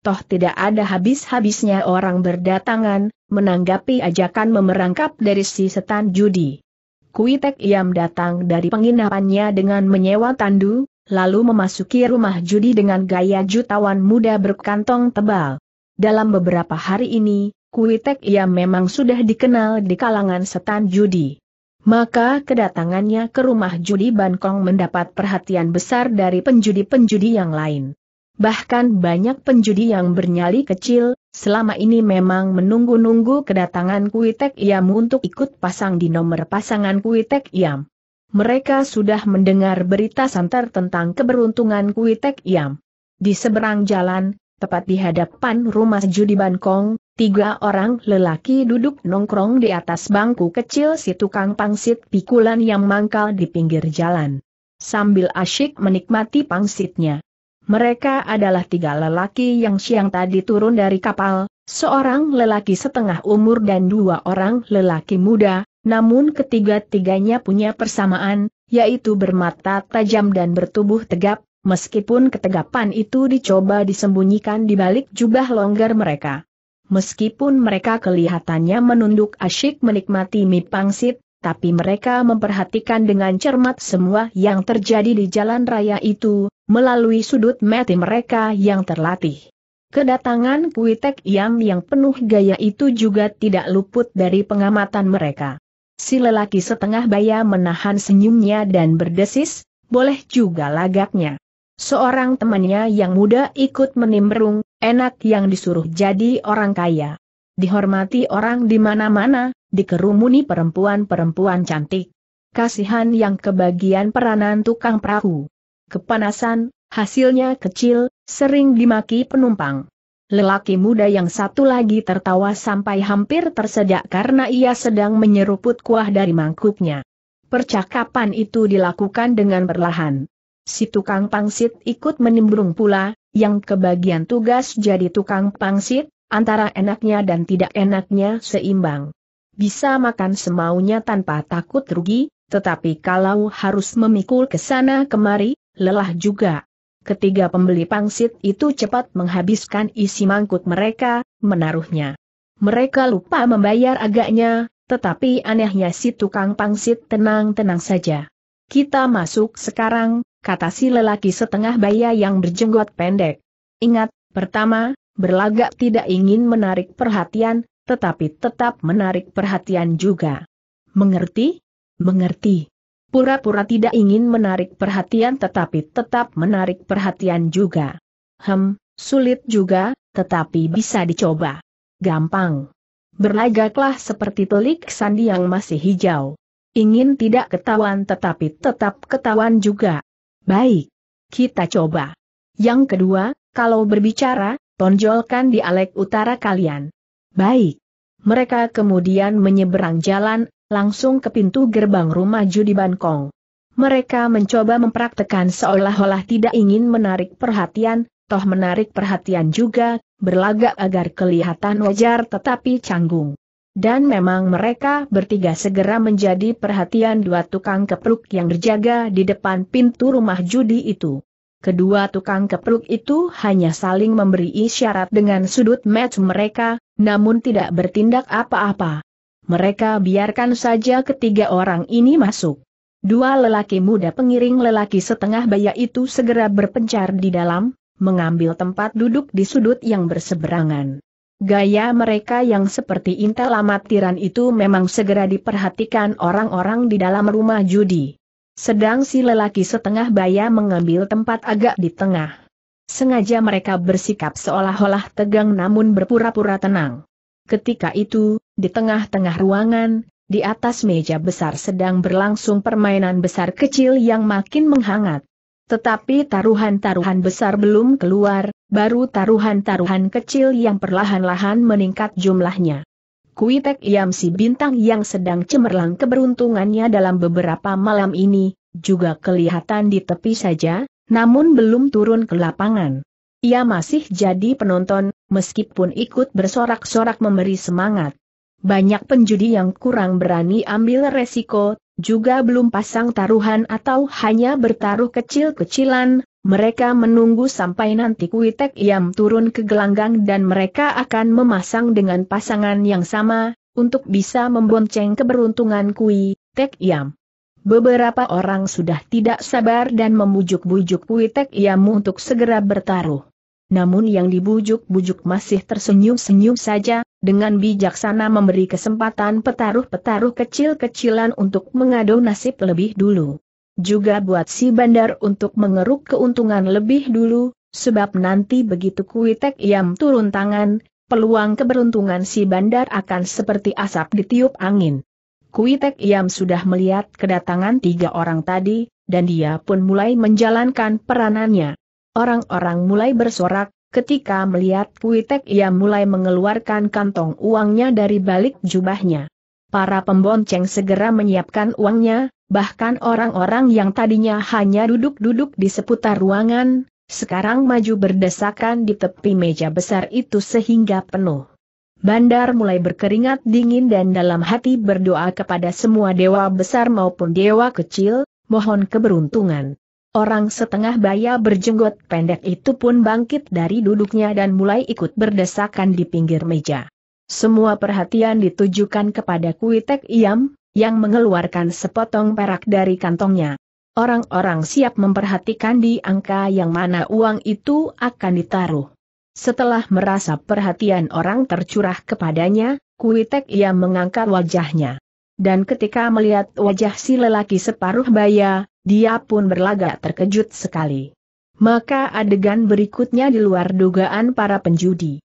Toh tidak ada habis-habisnya orang berdatangan, menanggapi ajakan memerangkap dari si setan judi. Kuitek Iam datang dari penginapannya dengan menyewa tandu, lalu memasuki rumah judi dengan gaya jutawan muda berkantong tebal. Dalam beberapa hari ini, Kuitek Iam memang sudah dikenal di kalangan setan judi. Maka kedatangannya ke rumah judi Bangkong mendapat perhatian besar dari penjudi-penjudi yang lain. Bahkan banyak penjudi yang bernyali kecil, Selama ini memang menunggu-nunggu kedatangan Kuitek Iam untuk ikut pasang di nomor pasangan Kuitek Iam. Mereka sudah mendengar berita santer tentang keberuntungan Kuitek Iam. Di seberang jalan, tepat di hadapan rumah judi Bangkong, tiga orang lelaki duduk nongkrong di atas bangku kecil si tukang pangsit pikulan yang mangkal di pinggir jalan. Sambil asyik menikmati pangsitnya. Mereka adalah tiga lelaki yang siang tadi turun dari kapal, seorang lelaki setengah umur dan dua orang lelaki muda, namun ketiga-tiganya punya persamaan, yaitu bermata tajam dan bertubuh tegap, meskipun ketegapan itu dicoba disembunyikan di balik jubah longgar mereka. Meskipun mereka kelihatannya menunduk asyik menikmati mie pangsit, tapi mereka memperhatikan dengan cermat semua yang terjadi di jalan raya itu, melalui sudut mati mereka yang terlatih. Kedatangan Kuitek Yam yang penuh gaya itu juga tidak luput dari pengamatan mereka. Si lelaki setengah baya menahan senyumnya dan berdesis, boleh juga lagaknya. Seorang temannya yang muda ikut menimbrung, enak yang disuruh jadi orang kaya dihormati orang di mana-mana, dikerumuni perempuan-perempuan cantik. Kasihan yang kebagian peranan tukang perahu. Kepanasan, hasilnya kecil, sering dimaki penumpang. Lelaki muda yang satu lagi tertawa sampai hampir tersedak karena ia sedang menyeruput kuah dari mangkuknya. Percakapan itu dilakukan dengan perlahan. Si tukang pangsit ikut menimbrung pula, yang kebagian tugas jadi tukang pangsit, Antara enaknya dan tidak enaknya seimbang. Bisa makan semaunya tanpa takut rugi, tetapi kalau harus memikul ke sana kemari, lelah juga. Ketiga pembeli pangsit itu cepat menghabiskan isi mangkuk mereka, menaruhnya. Mereka lupa membayar agaknya, tetapi anehnya si tukang pangsit tenang-tenang saja. Kita masuk sekarang, kata si lelaki setengah baya yang berjenggot pendek. Ingat, pertama, berlagak tidak ingin menarik perhatian, tetapi tetap menarik perhatian juga. Mengerti? Mengerti. Pura-pura tidak ingin menarik perhatian tetapi tetap menarik perhatian juga. Hem, sulit juga, tetapi bisa dicoba. Gampang. Berlagaklah seperti telik sandi yang masih hijau. Ingin tidak ketahuan tetapi tetap ketahuan juga. Baik. Kita coba. Yang kedua, kalau berbicara, Tonjolkan di alek utara kalian. Baik. Mereka kemudian menyeberang jalan, langsung ke pintu gerbang rumah judi Bangkong. Mereka mencoba mempraktekan seolah-olah tidak ingin menarik perhatian, toh menarik perhatian juga, berlagak agar kelihatan wajar tetapi canggung. Dan memang mereka bertiga segera menjadi perhatian dua tukang kepruk yang berjaga di depan pintu rumah judi itu. Kedua tukang kepruk itu hanya saling memberi isyarat dengan sudut match mereka, namun tidak bertindak apa-apa. Mereka biarkan saja ketiga orang ini masuk. Dua lelaki muda pengiring lelaki setengah baya itu segera berpencar di dalam, mengambil tempat duduk di sudut yang berseberangan. Gaya mereka yang seperti intel amatiran itu memang segera diperhatikan orang-orang di dalam rumah judi. Sedang si lelaki setengah baya mengambil tempat agak di tengah. Sengaja mereka bersikap seolah-olah tegang namun berpura-pura tenang. Ketika itu, di tengah-tengah ruangan, di atas meja besar sedang berlangsung permainan besar kecil yang makin menghangat. Tetapi taruhan-taruhan besar belum keluar, baru taruhan-taruhan kecil yang perlahan-lahan meningkat jumlahnya. Kuitek Yam si bintang yang sedang cemerlang keberuntungannya dalam beberapa malam ini, juga kelihatan di tepi saja, namun belum turun ke lapangan. Ia masih jadi penonton, meskipun ikut bersorak-sorak memberi semangat. Banyak penjudi yang kurang berani ambil resiko, juga belum pasang taruhan atau hanya bertaruh kecil-kecilan, mereka menunggu sampai nanti Kuitek Iam turun ke gelanggang dan mereka akan memasang dengan pasangan yang sama, untuk bisa membonceng keberuntungan kuitek Iam. Beberapa orang sudah tidak sabar dan membujuk-bujuk kuitek Iam untuk segera bertaruh. Namun yang dibujuk-bujuk masih tersenyum-senyum saja, dengan bijaksana memberi kesempatan petaruh-petaruh kecil-kecilan untuk mengadu nasib lebih dulu. Juga buat si bandar untuk mengeruk keuntungan lebih dulu, sebab nanti begitu Kuitek yang turun tangan, peluang keberuntungan si bandar akan seperti asap ditiup angin. Kuitek yang sudah melihat kedatangan tiga orang tadi, dan dia pun mulai menjalankan peranannya. Orang-orang mulai bersorak, ketika melihat Kuitek yang mulai mengeluarkan kantong uangnya dari balik jubahnya. Para pembonceng segera menyiapkan uangnya, bahkan orang-orang yang tadinya hanya duduk-duduk di seputar ruangan, sekarang maju berdesakan di tepi meja besar itu sehingga penuh. Bandar mulai berkeringat dingin dan dalam hati berdoa kepada semua dewa besar maupun dewa kecil, mohon keberuntungan. Orang setengah baya berjenggot pendek itu pun bangkit dari duduknya dan mulai ikut berdesakan di pinggir meja. Semua perhatian ditujukan kepada Kuitek Iam, yang mengeluarkan sepotong perak dari kantongnya. Orang-orang siap memperhatikan di angka yang mana uang itu akan ditaruh. Setelah merasa perhatian orang tercurah kepadanya, Kuitek ia mengangkat wajahnya. Dan ketika melihat wajah si lelaki separuh baya, dia pun berlagak terkejut sekali. Maka adegan berikutnya di luar dugaan para penjudi.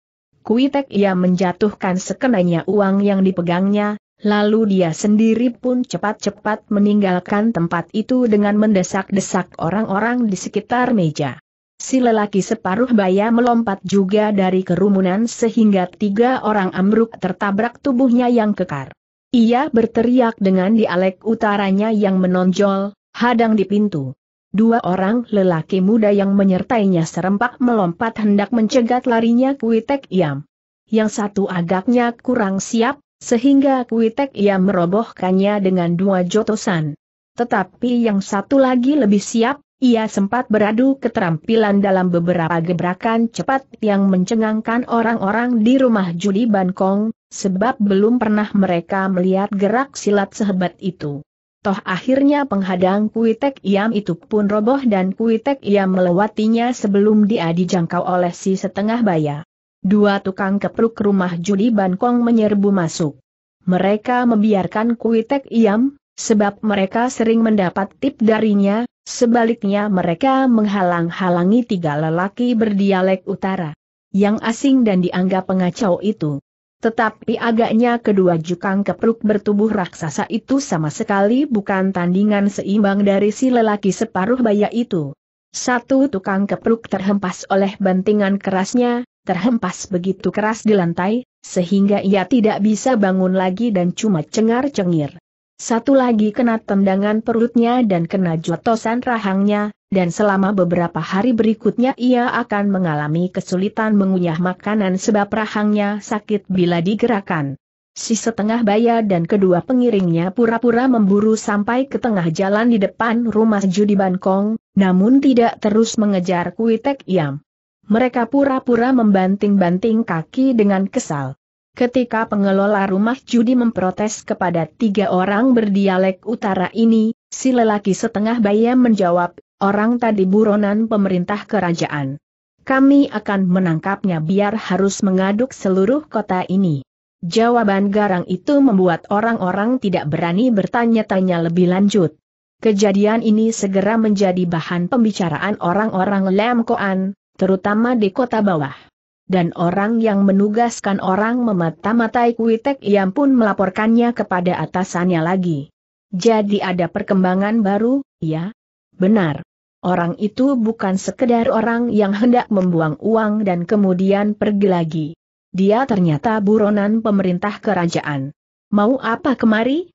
Kuitek ia menjatuhkan sekenanya uang yang dipegangnya, Lalu dia sendiri pun cepat-cepat meninggalkan tempat itu dengan mendesak-desak orang-orang di sekitar meja. Si lelaki separuh baya melompat juga dari kerumunan sehingga tiga orang amruk tertabrak tubuhnya yang kekar. Ia berteriak dengan dialek utaranya yang menonjol, hadang di pintu. Dua orang lelaki muda yang menyertainya serempak melompat hendak mencegat larinya Kuitek Iam. Yang satu agaknya kurang siap, sehingga Kuitek ia merobohkannya dengan dua jotosan. Tetapi yang satu lagi lebih siap, ia sempat beradu keterampilan dalam beberapa gebrakan cepat yang mencengangkan orang-orang di rumah judi Bankong, sebab belum pernah mereka melihat gerak silat sehebat itu. Toh akhirnya penghadang Kuitek Iam itu pun roboh dan Kuitek Iam melewatinya sebelum dia dijangkau oleh si setengah bayar. Dua tukang kepruk rumah judi Bangkong menyerbu masuk. Mereka membiarkan Kuitek iam, sebab mereka sering mendapat tip darinya, sebaliknya mereka menghalang-halangi tiga lelaki berdialek utara. Yang asing dan dianggap pengacau itu. Tetapi agaknya kedua jukang kepruk bertubuh raksasa itu sama sekali bukan tandingan seimbang dari si lelaki separuh baya itu. Satu tukang kepruk terhempas oleh bantingan kerasnya, terhempas begitu keras di lantai, sehingga ia tidak bisa bangun lagi dan cuma cengar-cengir. Satu lagi kena tendangan perutnya dan kena jotosan rahangnya, dan selama beberapa hari berikutnya ia akan mengalami kesulitan mengunyah makanan sebab rahangnya sakit bila digerakkan. Si setengah baya dan kedua pengiringnya pura-pura memburu sampai ke tengah jalan di depan rumah judi Bankong, namun tidak terus mengejar Kuitek yang. Mereka pura-pura membanting-banting kaki dengan kesal. Ketika pengelola rumah judi memprotes kepada tiga orang berdialek utara ini, si lelaki setengah bayam menjawab, orang tadi buronan pemerintah kerajaan. Kami akan menangkapnya biar harus mengaduk seluruh kota ini. Jawaban garang itu membuat orang-orang tidak berani bertanya-tanya lebih lanjut. Kejadian ini segera menjadi bahan pembicaraan orang-orang Lemkoan, terutama di kota bawah. Dan orang yang menugaskan orang memata-matai Kuitek yang pun melaporkannya kepada atasannya lagi. Jadi ada perkembangan baru, ya? Benar. Orang itu bukan sekedar orang yang hendak membuang uang dan kemudian pergi lagi. Dia ternyata buronan pemerintah kerajaan. Mau apa kemari?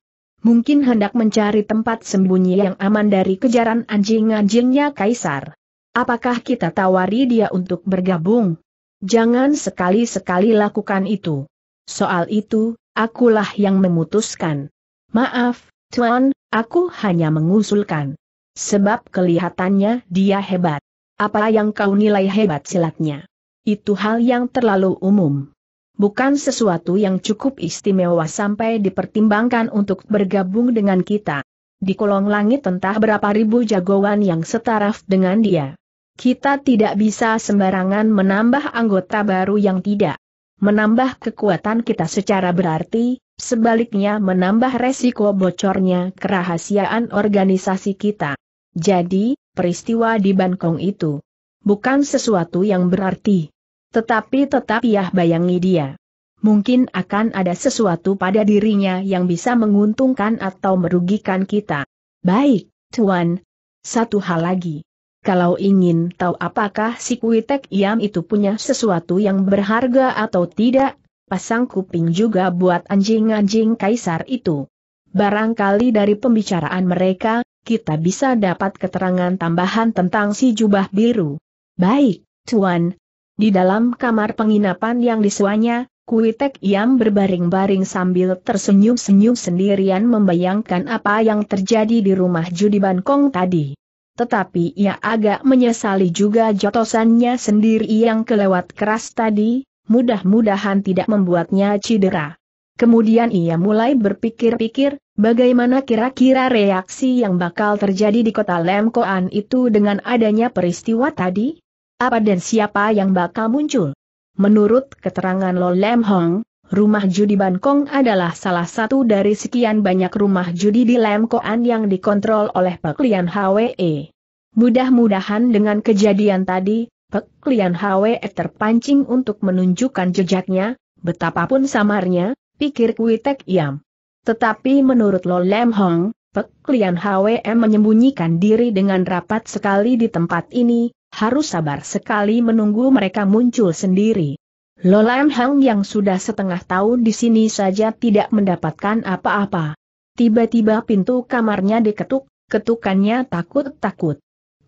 Mungkin hendak mencari tempat sembunyi yang aman dari kejaran anjing-anjingnya kaisar. Apakah kita tawari dia untuk bergabung? Jangan sekali-sekali lakukan itu. Soal itu, akulah yang memutuskan. Maaf, Tuan, aku hanya mengusulkan. Sebab kelihatannya dia hebat. Apa yang kau nilai hebat silatnya? Itu hal yang terlalu umum. Bukan sesuatu yang cukup istimewa sampai dipertimbangkan untuk bergabung dengan kita. Di kolong langit entah berapa ribu jagoan yang setaraf dengan dia. Kita tidak bisa sembarangan menambah anggota baru yang tidak menambah kekuatan kita secara berarti, sebaliknya menambah resiko bocornya kerahasiaan organisasi kita. Jadi, peristiwa di Bangkong itu bukan sesuatu yang berarti. Tetapi tetap ya bayangi dia. Mungkin akan ada sesuatu pada dirinya yang bisa menguntungkan atau merugikan kita. Baik, Tuan. Satu hal lagi. Kalau ingin tahu apakah si Kuitek Yam itu punya sesuatu yang berharga atau tidak, pasang kuping juga buat anjing-anjing kaisar itu. Barangkali dari pembicaraan mereka, kita bisa dapat keterangan tambahan tentang si jubah biru. Baik, Tuan. Di dalam kamar penginapan yang disuanya, Kuitek Yam berbaring-baring sambil tersenyum-senyum sendirian membayangkan apa yang terjadi di rumah judi Bankong tadi tetapi ia agak menyesali juga jotosannya sendiri yang kelewat keras tadi, mudah-mudahan tidak membuatnya cedera. Kemudian ia mulai berpikir-pikir, bagaimana kira-kira reaksi yang bakal terjadi di kota Lemkoan itu dengan adanya peristiwa tadi? Apa dan siapa yang bakal muncul? Menurut keterangan Lo Lem Hong, Rumah judi Bankong adalah salah satu dari sekian banyak rumah judi di Lemkoan yang dikontrol oleh Peklian HWE. Mudah-mudahan dengan kejadian tadi, Peklian HWE terpancing untuk menunjukkan jejaknya, betapapun samarnya, pikir Kuitek Yam. Tetapi menurut Lo Lem Hong, Peklian HWE menyembunyikan diri dengan rapat sekali di tempat ini, harus sabar sekali menunggu mereka muncul sendiri. Lolam Hang yang sudah setengah tahun di sini saja tidak mendapatkan apa-apa. Tiba-tiba pintu kamarnya diketuk, ketukannya takut-takut.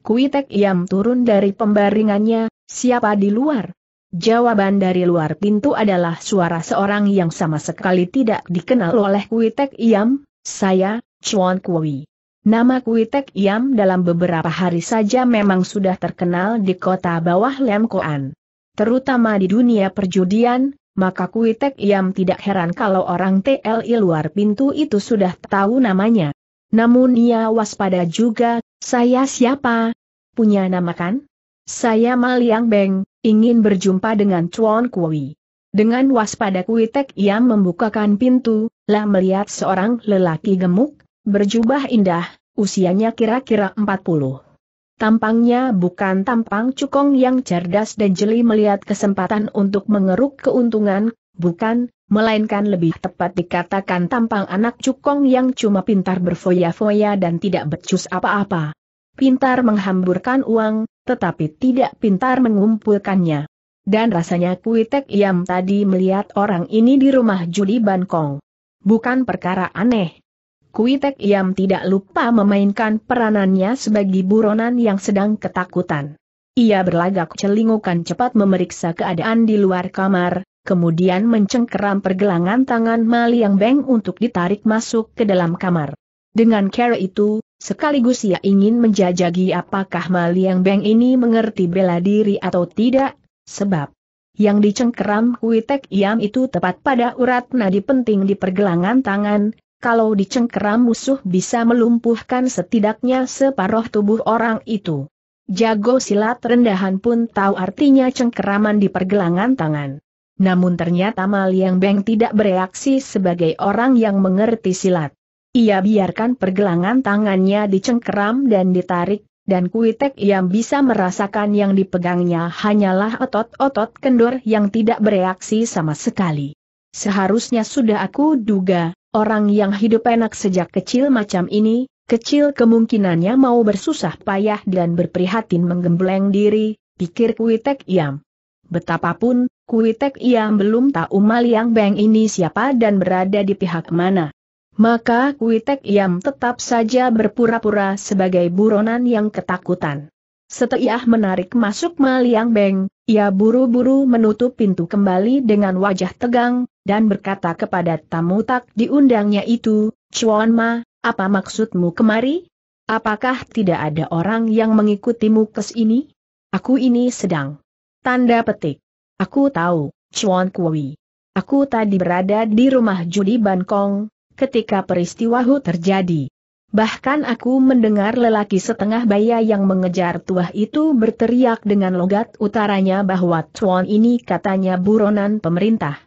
Kuitek Yam turun dari pembaringannya, siapa di luar? Jawaban dari luar pintu adalah suara seorang yang sama sekali tidak dikenal oleh Kuitek Yam, saya, Chuan Kui. Nama Kuitek Yam dalam beberapa hari saja memang sudah terkenal di kota bawah Lemkoan terutama di dunia perjudian, maka Kuitek Iam tidak heran kalau orang TLI luar pintu itu sudah tahu namanya. Namun ia waspada juga, saya siapa? Punya nama kan? Saya Maliang Beng, ingin berjumpa dengan Chuan Kui. Dengan waspada Kuitek Iam membukakan pintu, lah melihat seorang lelaki gemuk, berjubah indah, usianya kira-kira 40. Tampangnya bukan tampang cukong yang cerdas dan jeli melihat kesempatan untuk mengeruk keuntungan, bukan, melainkan lebih tepat dikatakan tampang anak cukong yang cuma pintar berfoya-foya dan tidak becus apa-apa. Pintar menghamburkan uang, tetapi tidak pintar mengumpulkannya. Dan rasanya Kuitek Iam tadi melihat orang ini di rumah judi Bankong. Bukan perkara aneh, Kuitek Iam tidak lupa memainkan peranannya sebagai buronan yang sedang ketakutan. Ia berlagak celingukan cepat memeriksa keadaan di luar kamar, kemudian mencengkeram pergelangan tangan Maliang Beng untuk ditarik masuk ke dalam kamar. Dengan cara itu, sekaligus ia ingin menjajagi apakah Maliang Beng ini mengerti bela diri atau tidak, sebab yang dicengkeram Kuitek Iam itu tepat pada urat nadi penting di pergelangan tangan, kalau dicengkeram musuh bisa melumpuhkan setidaknya separuh tubuh orang itu. Jago silat rendahan pun tahu artinya cengkeraman di pergelangan tangan. Namun ternyata Maliang Beng tidak bereaksi sebagai orang yang mengerti silat. Ia biarkan pergelangan tangannya dicengkeram dan ditarik, dan kuitek yang bisa merasakan yang dipegangnya hanyalah otot-otot kendor yang tidak bereaksi sama sekali. Seharusnya sudah aku duga, Orang yang hidup enak sejak kecil macam ini, kecil kemungkinannya mau bersusah payah dan berprihatin menggembleng diri, pikir Kuitek Iam. Betapapun, Kuitek Iam belum tahu Maliang Beng ini siapa dan berada di pihak mana. Maka Kuitek Iam tetap saja berpura-pura sebagai buronan yang ketakutan. Setiah menarik masuk Maliang Beng, ia buru-buru menutup pintu kembali dengan wajah tegang, dan berkata kepada tamu tak diundangnya itu, Chuan Ma, apa maksudmu kemari? Apakah tidak ada orang yang mengikutimu ke sini? Aku ini sedang. Tanda petik. Aku tahu, Chuan Kui. Aku tadi berada di rumah judi Bangkong, ketika peristiwa Hu terjadi. Bahkan aku mendengar lelaki setengah baya yang mengejar tuah itu berteriak dengan logat utaranya bahwa tuan ini katanya buronan pemerintah.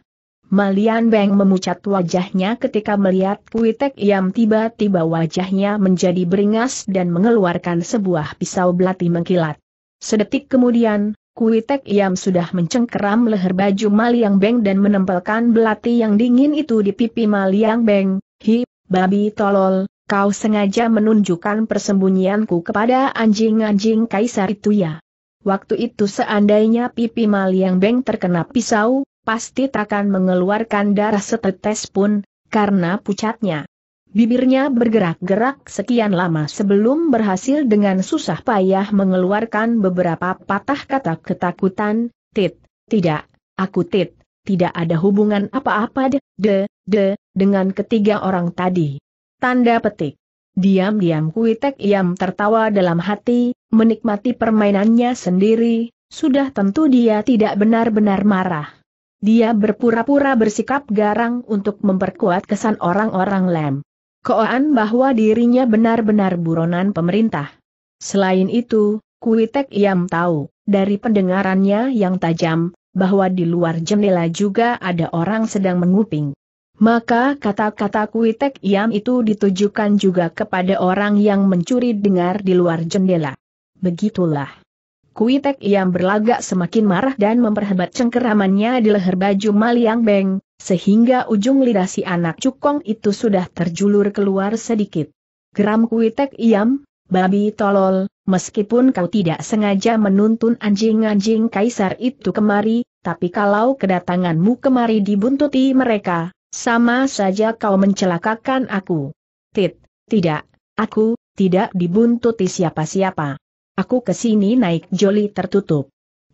Malian Beng memucat wajahnya ketika melihat Kuitek yang tiba-tiba wajahnya menjadi beringas dan mengeluarkan sebuah pisau belati mengkilat. Sedetik kemudian, Kuitek yang sudah mencengkeram leher baju Malian Beng dan menempelkan belati yang dingin itu di pipi Malian Beng. Hi, babi tolol, kau sengaja menunjukkan persembunyianku kepada anjing-anjing kaisar itu ya. Waktu itu seandainya pipi Maliang beng terkena pisau, pasti takkan mengeluarkan darah setetes pun, karena pucatnya. Bibirnya bergerak-gerak sekian lama sebelum berhasil dengan susah payah mengeluarkan beberapa patah kata ketakutan, tit, tidak, aku tit, tidak ada hubungan apa-apa de, de, de, dengan ketiga orang tadi. Tanda petik. Diam-diam Kuitek Iam tertawa dalam hati, menikmati permainannya sendiri, sudah tentu dia tidak benar-benar marah. Dia berpura-pura bersikap garang untuk memperkuat kesan orang-orang lem. Koan bahwa dirinya benar-benar buronan pemerintah. Selain itu, Kuitek Iam tahu, dari pendengarannya yang tajam, bahwa di luar jendela juga ada orang sedang menguping. Maka kata-kata kuitek iam itu ditujukan juga kepada orang yang mencuri dengar di luar jendela. Begitulah. Kuitek iam berlagak semakin marah dan memperhebat cengkeramannya di leher baju Maliang Beng, sehingga ujung lidah si anak cukong itu sudah terjulur keluar sedikit. Geram kuitek iam, babi tolol, meskipun kau tidak sengaja menuntun anjing-anjing kaisar itu kemari, tapi kalau kedatanganmu kemari dibuntuti mereka, sama saja kau mencelakakan aku. Tit, tidak, aku, tidak dibuntuti siapa-siapa. Aku kesini naik joli tertutup.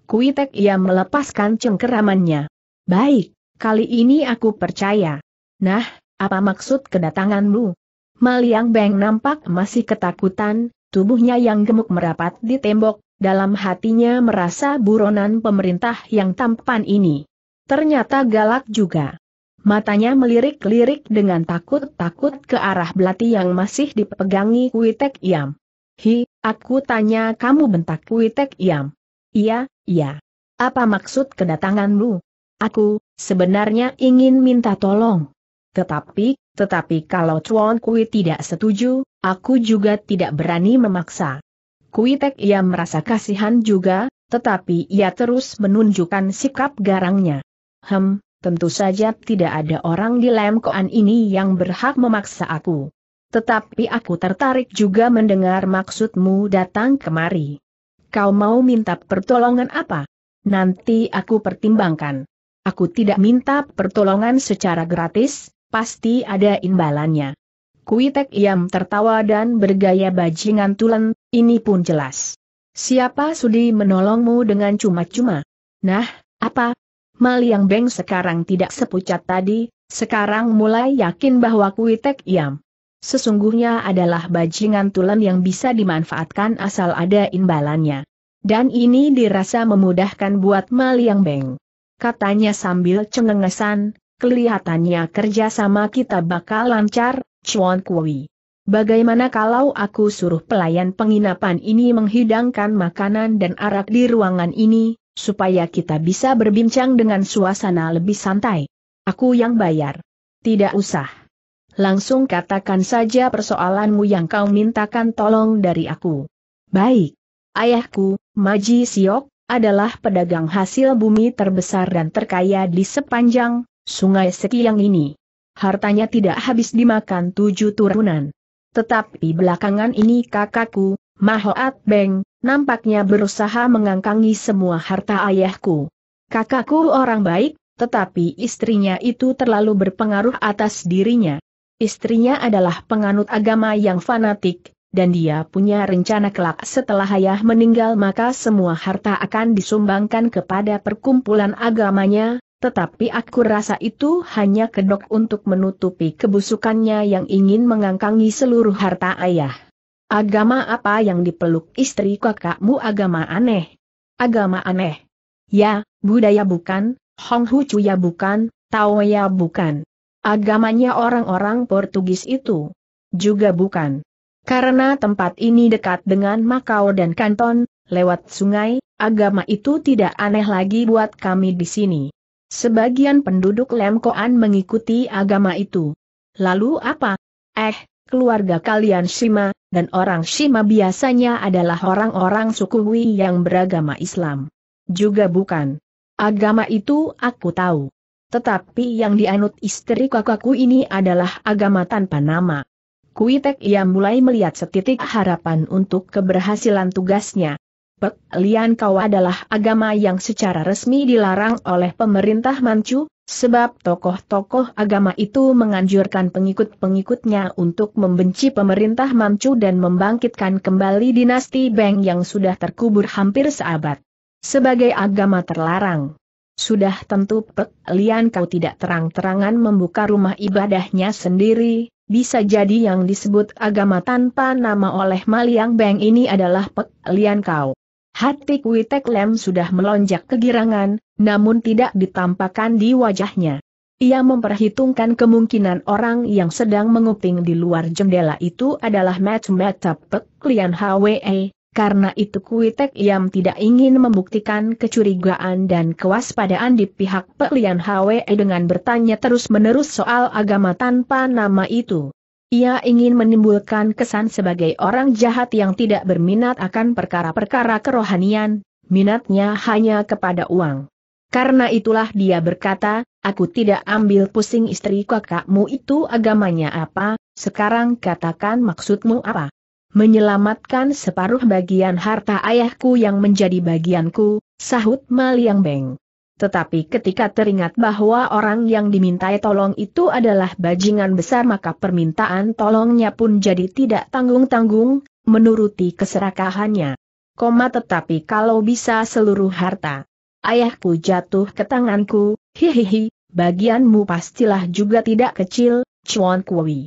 Kuitek ia melepaskan cengkeramannya. Baik, kali ini aku percaya. Nah, apa maksud kedatanganmu? Maliang Beng nampak masih ketakutan, tubuhnya yang gemuk merapat di tembok, dalam hatinya merasa buronan pemerintah yang tampan ini. Ternyata galak juga. Matanya melirik-lirik dengan takut-takut ke arah belati yang masih dipegangi Kuitek Yam. Hi, aku tanya kamu bentak Kuitek Yam. Iya, iya. Apa maksud kedatanganmu? Aku, sebenarnya ingin minta tolong. Tetapi, tetapi kalau Chuan Kui tidak setuju, aku juga tidak berani memaksa. Kuitek Yam merasa kasihan juga, tetapi ia terus menunjukkan sikap garangnya. Hem, Tentu saja tidak ada orang di Lemkoan ini yang berhak memaksa aku. Tetapi aku tertarik juga mendengar maksudmu datang kemari. Kau mau minta pertolongan apa? Nanti aku pertimbangkan. Aku tidak minta pertolongan secara gratis, pasti ada imbalannya. Kuitek Iam tertawa dan bergaya bajingan tulen, ini pun jelas. Siapa sudi menolongmu dengan cuma-cuma? Nah, apa, Maliang Beng sekarang tidak sepucat tadi, sekarang mulai yakin bahwa Kui Tek Iam sesungguhnya adalah bajingan tulen yang bisa dimanfaatkan asal ada imbalannya. Dan ini dirasa memudahkan buat Maliang Beng. Katanya sambil cengengesan, kelihatannya kerja sama kita bakal lancar, Chuan Kui. Bagaimana kalau aku suruh pelayan penginapan ini menghidangkan makanan dan arak di ruangan ini, supaya kita bisa berbincang dengan suasana lebih santai. Aku yang bayar. Tidak usah. Langsung katakan saja persoalanmu yang kau mintakan tolong dari aku. Baik. Ayahku, Maji Siok, adalah pedagang hasil bumi terbesar dan terkaya di sepanjang sungai Sekiang ini. Hartanya tidak habis dimakan tujuh turunan. Tetapi belakangan ini kakakku, Mahoat Beng, nampaknya berusaha mengangkangi semua harta ayahku. Kakakku orang baik, tetapi istrinya itu terlalu berpengaruh atas dirinya. Istrinya adalah penganut agama yang fanatik, dan dia punya rencana kelak setelah ayah meninggal maka semua harta akan disumbangkan kepada perkumpulan agamanya, tetapi aku rasa itu hanya kedok untuk menutupi kebusukannya yang ingin mengangkangi seluruh harta ayah. Agama apa yang dipeluk istri kakakmu agama aneh? Agama aneh. Ya, budaya bukan, Hong Hu ya bukan, Tao ya bukan. Agamanya orang-orang Portugis itu. Juga bukan. Karena tempat ini dekat dengan Makau dan Kanton, lewat sungai, agama itu tidak aneh lagi buat kami di sini. Sebagian penduduk Lemkoan mengikuti agama itu. Lalu apa? Eh, keluarga kalian Shima, dan orang Shima biasanya adalah orang-orang suku Hui yang beragama Islam. Juga bukan. Agama itu aku tahu. Tetapi yang dianut istri kakakku ini adalah agama tanpa nama. Kuitek ia mulai melihat setitik harapan untuk keberhasilan tugasnya, Pek Lian Kau adalah agama yang secara resmi dilarang oleh pemerintah Manchu, sebab tokoh-tokoh agama itu menganjurkan pengikut-pengikutnya untuk membenci pemerintah Manchu dan membangkitkan kembali dinasti Beng yang sudah terkubur hampir seabad. Sebagai agama terlarang, sudah tentu Pek Lian Kau tidak terang-terangan membuka rumah ibadahnya sendiri, bisa jadi yang disebut agama tanpa nama oleh Maliang Beng ini adalah Pek Lian Kau. Hati Kuitek Lem sudah melonjak kegirangan, namun tidak ditampakkan di wajahnya. Ia memperhitungkan kemungkinan orang yang sedang menguping di luar jendela itu adalah Matt Matt Pek Lian Hwe, karena itu Kuitek Yam tidak ingin membuktikan kecurigaan dan kewaspadaan di pihak Pek Lian Hwe dengan bertanya terus-menerus soal agama tanpa nama itu. Ia ingin menimbulkan kesan sebagai orang jahat yang tidak berminat akan perkara-perkara kerohanian, minatnya hanya kepada uang. Karena itulah dia berkata, aku tidak ambil pusing istri kakakmu itu agamanya apa, sekarang katakan maksudmu apa. Menyelamatkan separuh bagian harta ayahku yang menjadi bagianku, sahut Maliang Beng. Tetapi ketika teringat bahwa orang yang dimintai tolong itu adalah bajingan besar maka permintaan tolongnya pun jadi tidak tanggung-tanggung, menuruti keserakahannya. Koma tetapi kalau bisa seluruh harta ayahku jatuh ke tanganku, hihihi, bagianmu pastilah juga tidak kecil, Chuan Kui.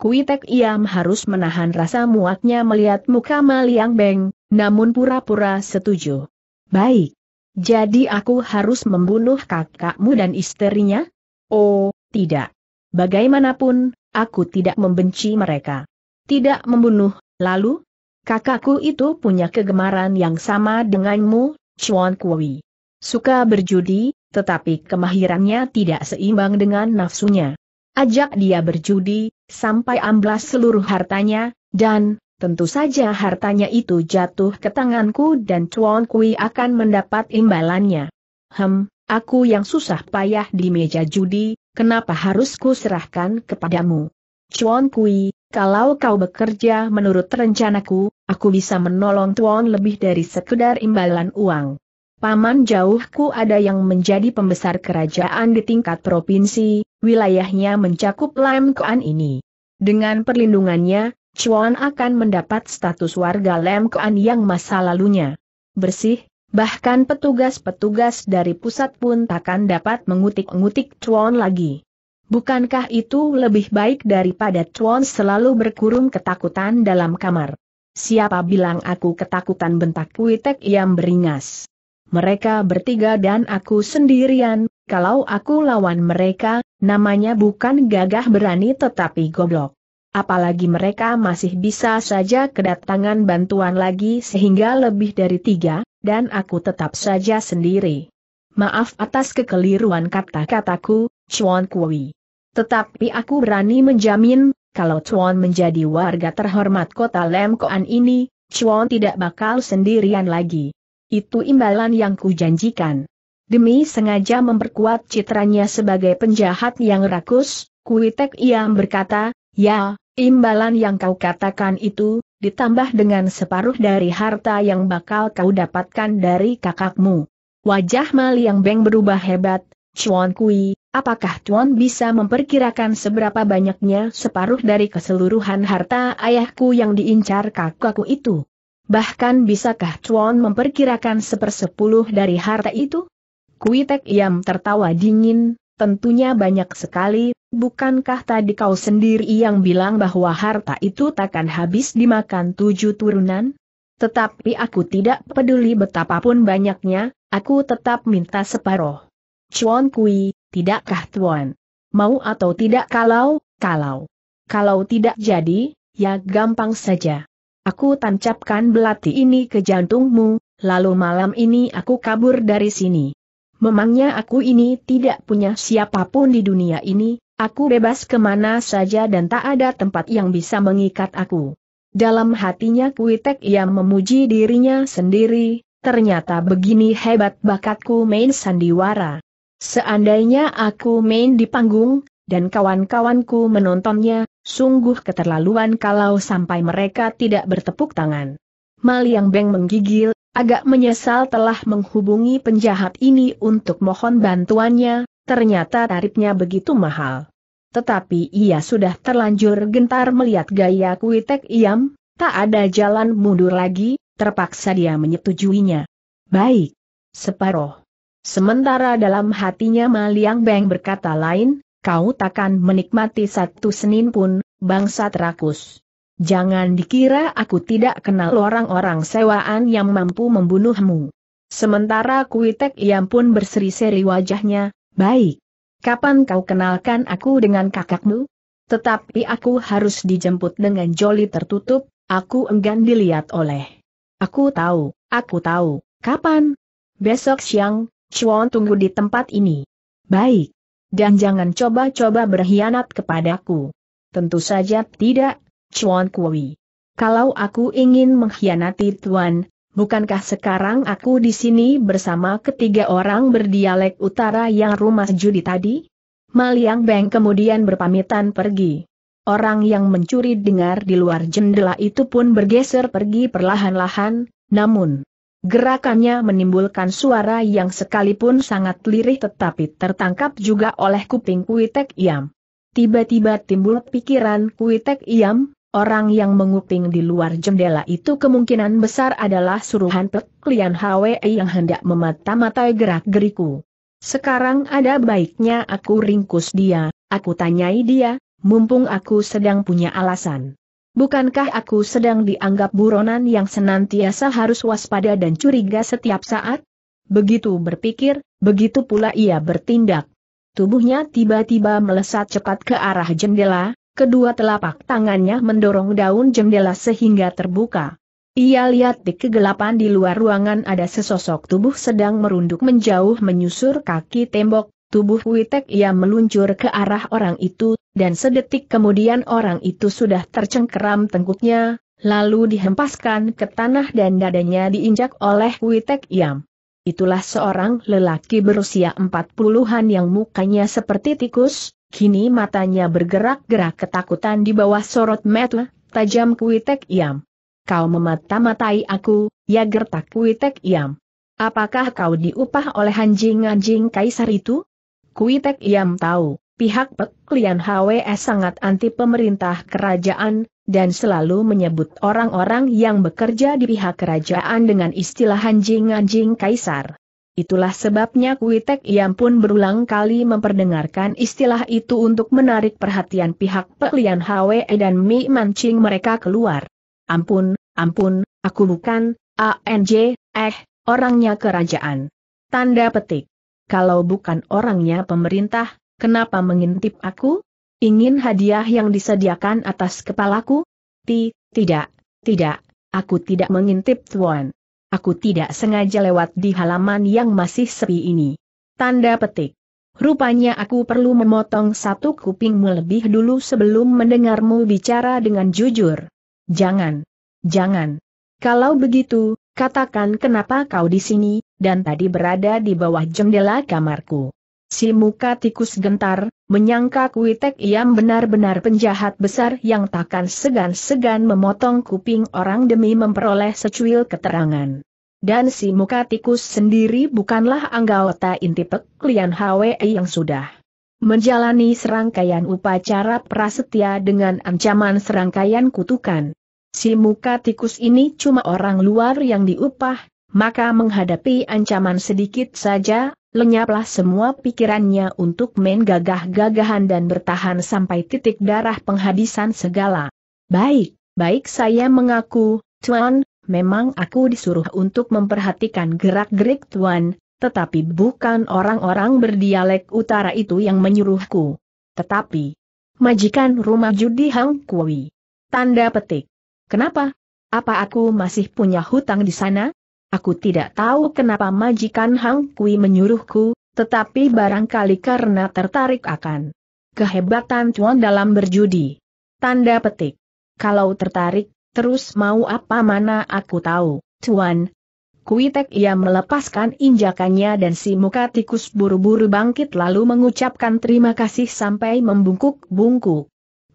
Tek Iam harus menahan rasa muaknya melihat muka Maliang Beng, namun pura-pura setuju. Baik, jadi aku harus membunuh kakakmu dan istrinya? Oh, tidak. Bagaimanapun, aku tidak membenci mereka. Tidak membunuh, lalu? Kakakku itu punya kegemaran yang sama denganmu, Chuan Kui. Suka berjudi, tetapi kemahirannya tidak seimbang dengan nafsunya. Ajak dia berjudi, sampai amblas seluruh hartanya, dan, tentu saja hartanya itu jatuh ke tanganku dan Chuan Kui akan mendapat imbalannya. Hem, aku yang susah payah di meja judi, kenapa harus ku serahkan kepadamu? Chuan Kui, kalau kau bekerja menurut rencanaku, aku bisa menolong Tuan lebih dari sekedar imbalan uang. Paman jauhku ada yang menjadi pembesar kerajaan di tingkat provinsi, wilayahnya mencakup Lam Kuan ini. Dengan perlindungannya, Chuan akan mendapat status warga Lem yang masa lalunya bersih, bahkan petugas-petugas dari pusat pun takkan dapat mengutik-ngutik Chuan lagi. Bukankah itu lebih baik daripada Chuan selalu berkurung ketakutan dalam kamar? Siapa bilang aku ketakutan bentak kuitek yang beringas? Mereka bertiga dan aku sendirian, kalau aku lawan mereka, namanya bukan gagah berani tetapi goblok apalagi mereka masih bisa saja kedatangan bantuan lagi sehingga lebih dari tiga, dan aku tetap saja sendiri. Maaf atas kekeliruan kata-kataku, Chuan Kui. Tetapi aku berani menjamin, kalau Chuan menjadi warga terhormat kota Lemkoan ini, Chuan tidak bakal sendirian lagi. Itu imbalan yang kujanjikan. Demi sengaja memperkuat citranya sebagai penjahat yang rakus, Kuitek ia berkata, Ya, Imbalan yang kau katakan itu, ditambah dengan separuh dari harta yang bakal kau dapatkan dari kakakmu. Wajah Mali yang Beng berubah hebat, Chuan Kui, apakah Chuan bisa memperkirakan seberapa banyaknya separuh dari keseluruhan harta ayahku yang diincar kakakku itu? Bahkan bisakah Chuan memperkirakan sepersepuluh dari harta itu? Kui Tek Yam tertawa dingin, Tentunya banyak sekali, bukankah tadi kau sendiri yang bilang bahwa harta itu takkan habis dimakan tujuh turunan? Tetapi aku tidak peduli betapapun banyaknya, aku tetap minta separoh. Chuan Kui, tidakkah tuan? Mau atau tidak kalau, kalau. Kalau tidak jadi, ya gampang saja. Aku tancapkan belati ini ke jantungmu, lalu malam ini aku kabur dari sini. Memangnya aku ini tidak punya siapapun di dunia ini, aku bebas kemana saja dan tak ada tempat yang bisa mengikat aku. Dalam hatinya Kuitek ia memuji dirinya sendiri, ternyata begini hebat bakatku main sandiwara. Seandainya aku main di panggung, dan kawan-kawanku menontonnya, sungguh keterlaluan kalau sampai mereka tidak bertepuk tangan. Maliang Beng menggigil, agak menyesal telah menghubungi penjahat ini untuk mohon bantuannya, ternyata tarifnya begitu mahal. Tetapi ia sudah terlanjur gentar melihat gaya Kuitek Iam, tak ada jalan mundur lagi, terpaksa dia menyetujuinya. Baik. Separoh. Sementara dalam hatinya Maliang Beng berkata lain, kau takkan menikmati satu senin pun, bangsa terakus. Jangan dikira aku tidak kenal orang-orang sewaan yang mampu membunuhmu. Sementara Kuitek Iam pun berseri-seri wajahnya, baik. Kapan kau kenalkan aku dengan kakakmu? Tetapi aku harus dijemput dengan joli tertutup, aku enggan dilihat oleh. Aku tahu, aku tahu, kapan? Besok siang, Chuan tunggu di tempat ini. Baik. Dan jangan coba-coba berkhianat kepadaku. Tentu saja tidak, Chuan Kui. Kalau aku ingin mengkhianati Tuan, bukankah sekarang aku di sini bersama ketiga orang berdialek utara yang rumah judi tadi? Maliang Beng kemudian berpamitan pergi. Orang yang mencuri dengar di luar jendela itu pun bergeser pergi perlahan-lahan, namun gerakannya menimbulkan suara yang sekalipun sangat lirih tetapi tertangkap juga oleh kuping Kuitek Yam. Tiba-tiba timbul pikiran Kuitek Iam, orang yang menguping di luar jendela itu kemungkinan besar adalah suruhan peklian Hwe yang hendak memata-matai gerak-geriku. Sekarang ada baiknya aku ringkus dia, aku tanyai dia, mumpung aku sedang punya alasan. Bukankah aku sedang dianggap buronan yang senantiasa harus waspada dan curiga setiap saat? Begitu berpikir, begitu pula ia bertindak. Tubuhnya tiba-tiba melesat cepat ke arah jendela, kedua telapak tangannya mendorong daun jendela sehingga terbuka. Ia lihat di kegelapan di luar ruangan ada sesosok tubuh sedang merunduk menjauh menyusur kaki tembok, tubuh Witek ia meluncur ke arah orang itu, dan sedetik kemudian orang itu sudah tercengkeram tengkuknya, lalu dihempaskan ke tanah dan dadanya diinjak oleh Witek Iam itulah seorang lelaki berusia empat puluhan yang mukanya seperti tikus, kini matanya bergerak-gerak ketakutan di bawah sorot mata, tajam kuitek iam. Kau memata-matai aku, ya gertak kuitek iam. Apakah kau diupah oleh anjing-anjing kaisar itu? Kuitek iam tahu, pihak Peklian HWS sangat anti pemerintah kerajaan, dan selalu menyebut orang-orang yang bekerja di pihak kerajaan dengan istilah anjing-anjing kaisar. Itulah sebabnya Kuitek Iam pun berulang kali memperdengarkan istilah itu untuk menarik perhatian pihak Pelian Hwe dan Mi mancing mereka keluar. Ampun, ampun, aku bukan, ANJ, eh, orangnya kerajaan. Tanda petik. Kalau bukan orangnya pemerintah, kenapa mengintip aku? Ingin hadiah yang disediakan atas kepalaku? Ti, tidak, tidak, aku tidak mengintip Tuan. Aku tidak sengaja lewat di halaman yang masih sepi ini. Tanda petik. Rupanya aku perlu memotong satu kupingmu lebih dulu sebelum mendengarmu bicara dengan jujur. Jangan. Jangan. Kalau begitu, katakan kenapa kau di sini, dan tadi berada di bawah jendela kamarku. Si muka tikus gentar, menyangka Kuitek Iam benar-benar penjahat besar yang takkan segan-segan memotong kuping orang demi memperoleh secuil keterangan. Dan si muka tikus sendiri bukanlah anggota inti peklian HWE yang sudah menjalani serangkaian upacara prasetya dengan ancaman serangkaian kutukan. Si muka tikus ini cuma orang luar yang diupah, maka menghadapi ancaman sedikit saja lenyaplah semua pikirannya untuk main gagah-gagahan dan bertahan sampai titik darah penghabisan segala. Baik, baik saya mengaku, Tuan, memang aku disuruh untuk memperhatikan gerak-gerik Tuan, tetapi bukan orang-orang berdialek utara itu yang menyuruhku. Tetapi, majikan rumah judi Hang Kui. Tanda petik. Kenapa? Apa aku masih punya hutang di sana? Aku tidak tahu kenapa majikan Hang Kui menyuruhku, tetapi barangkali karena tertarik akan kehebatan Chuan dalam berjudi. Tanda petik. Kalau tertarik, terus mau apa mana aku tahu, Chuan. Kuitek ia melepaskan injakannya dan si muka tikus buru-buru bangkit lalu mengucapkan terima kasih sampai membungkuk-bungkuk.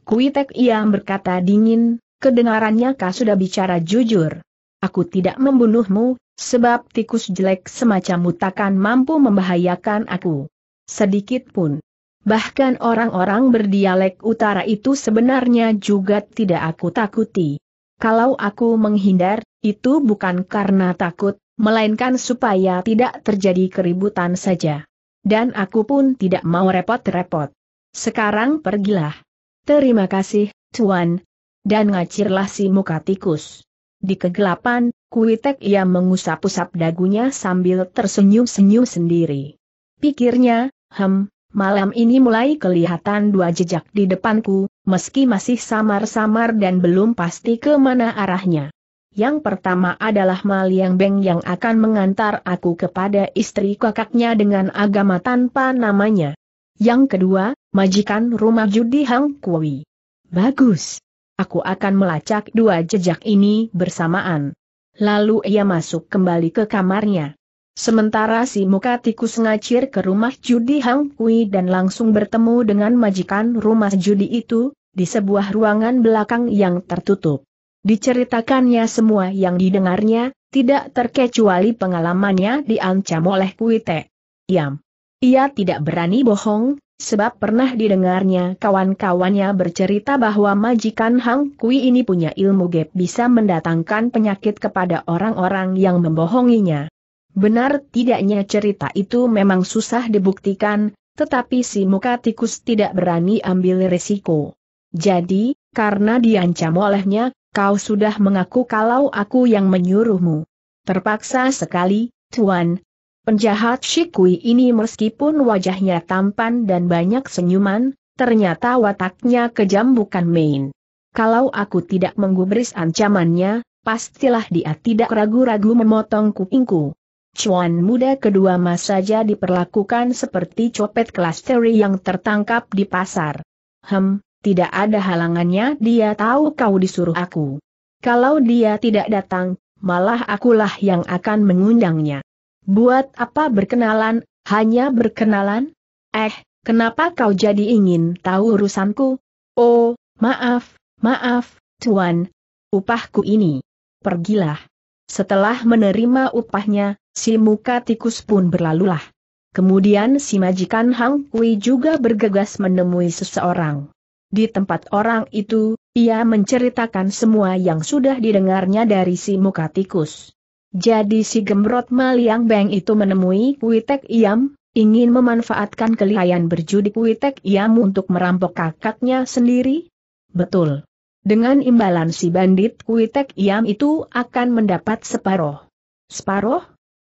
Kuitek ia berkata dingin, kedengarannya kau sudah bicara jujur aku tidak membunuhmu, sebab tikus jelek semacammu takkan mampu membahayakan aku. Sedikit pun. Bahkan orang-orang berdialek utara itu sebenarnya juga tidak aku takuti. Kalau aku menghindar, itu bukan karena takut, melainkan supaya tidak terjadi keributan saja. Dan aku pun tidak mau repot-repot. Sekarang pergilah. Terima kasih, Tuan. Dan ngacirlah si muka tikus. Di kegelapan, Kuitek ia mengusap-usap dagunya sambil tersenyum-senyum sendiri. Pikirnya, hem, malam ini mulai kelihatan dua jejak di depanku, meski masih samar-samar dan belum pasti ke mana arahnya. Yang pertama adalah Maliang Beng yang akan mengantar aku kepada istri kakaknya dengan agama tanpa namanya. Yang kedua, majikan rumah judi Hang Kui. Bagus aku akan melacak dua jejak ini bersamaan. Lalu ia masuk kembali ke kamarnya. Sementara si muka tikus ngacir ke rumah judi Hang Kui dan langsung bertemu dengan majikan rumah judi itu, di sebuah ruangan belakang yang tertutup. Diceritakannya semua yang didengarnya, tidak terkecuali pengalamannya diancam oleh Kui Te. Yam. Ia tidak berani bohong, Sebab pernah didengarnya kawan-kawannya bercerita bahwa majikan Hang Kui ini punya ilmu gap bisa mendatangkan penyakit kepada orang-orang yang membohonginya. Benar tidaknya cerita itu memang susah dibuktikan, tetapi si muka tikus tidak berani ambil risiko. Jadi, karena diancam olehnya, kau sudah mengaku kalau aku yang menyuruhmu. Terpaksa sekali, Tuan, Penjahat Shikui ini meskipun wajahnya tampan dan banyak senyuman, ternyata wataknya kejam bukan main. Kalau aku tidak menggubris ancamannya, pastilah dia tidak ragu-ragu memotong kupingku. Cuan muda kedua mas saja diperlakukan seperti copet kelas klasteri yang tertangkap di pasar. Hem, tidak ada halangannya dia tahu kau disuruh aku. Kalau dia tidak datang, malah akulah yang akan mengundangnya. Buat apa berkenalan, hanya berkenalan? Eh, kenapa kau jadi ingin tahu urusanku? Oh, maaf, maaf, tuan. Upahku ini. Pergilah. Setelah menerima upahnya, si muka tikus pun berlalulah. Kemudian si majikan Hang Kui juga bergegas menemui seseorang. Di tempat orang itu, ia menceritakan semua yang sudah didengarnya dari si muka tikus. Jadi si gemrot Maliang Beng itu menemui Kuitek Iam, ingin memanfaatkan kelihayan berjudi Kuitek Iam untuk merampok kakaknya sendiri? Betul. Dengan imbalan si bandit Kuitek Iam itu akan mendapat separoh. Separoh?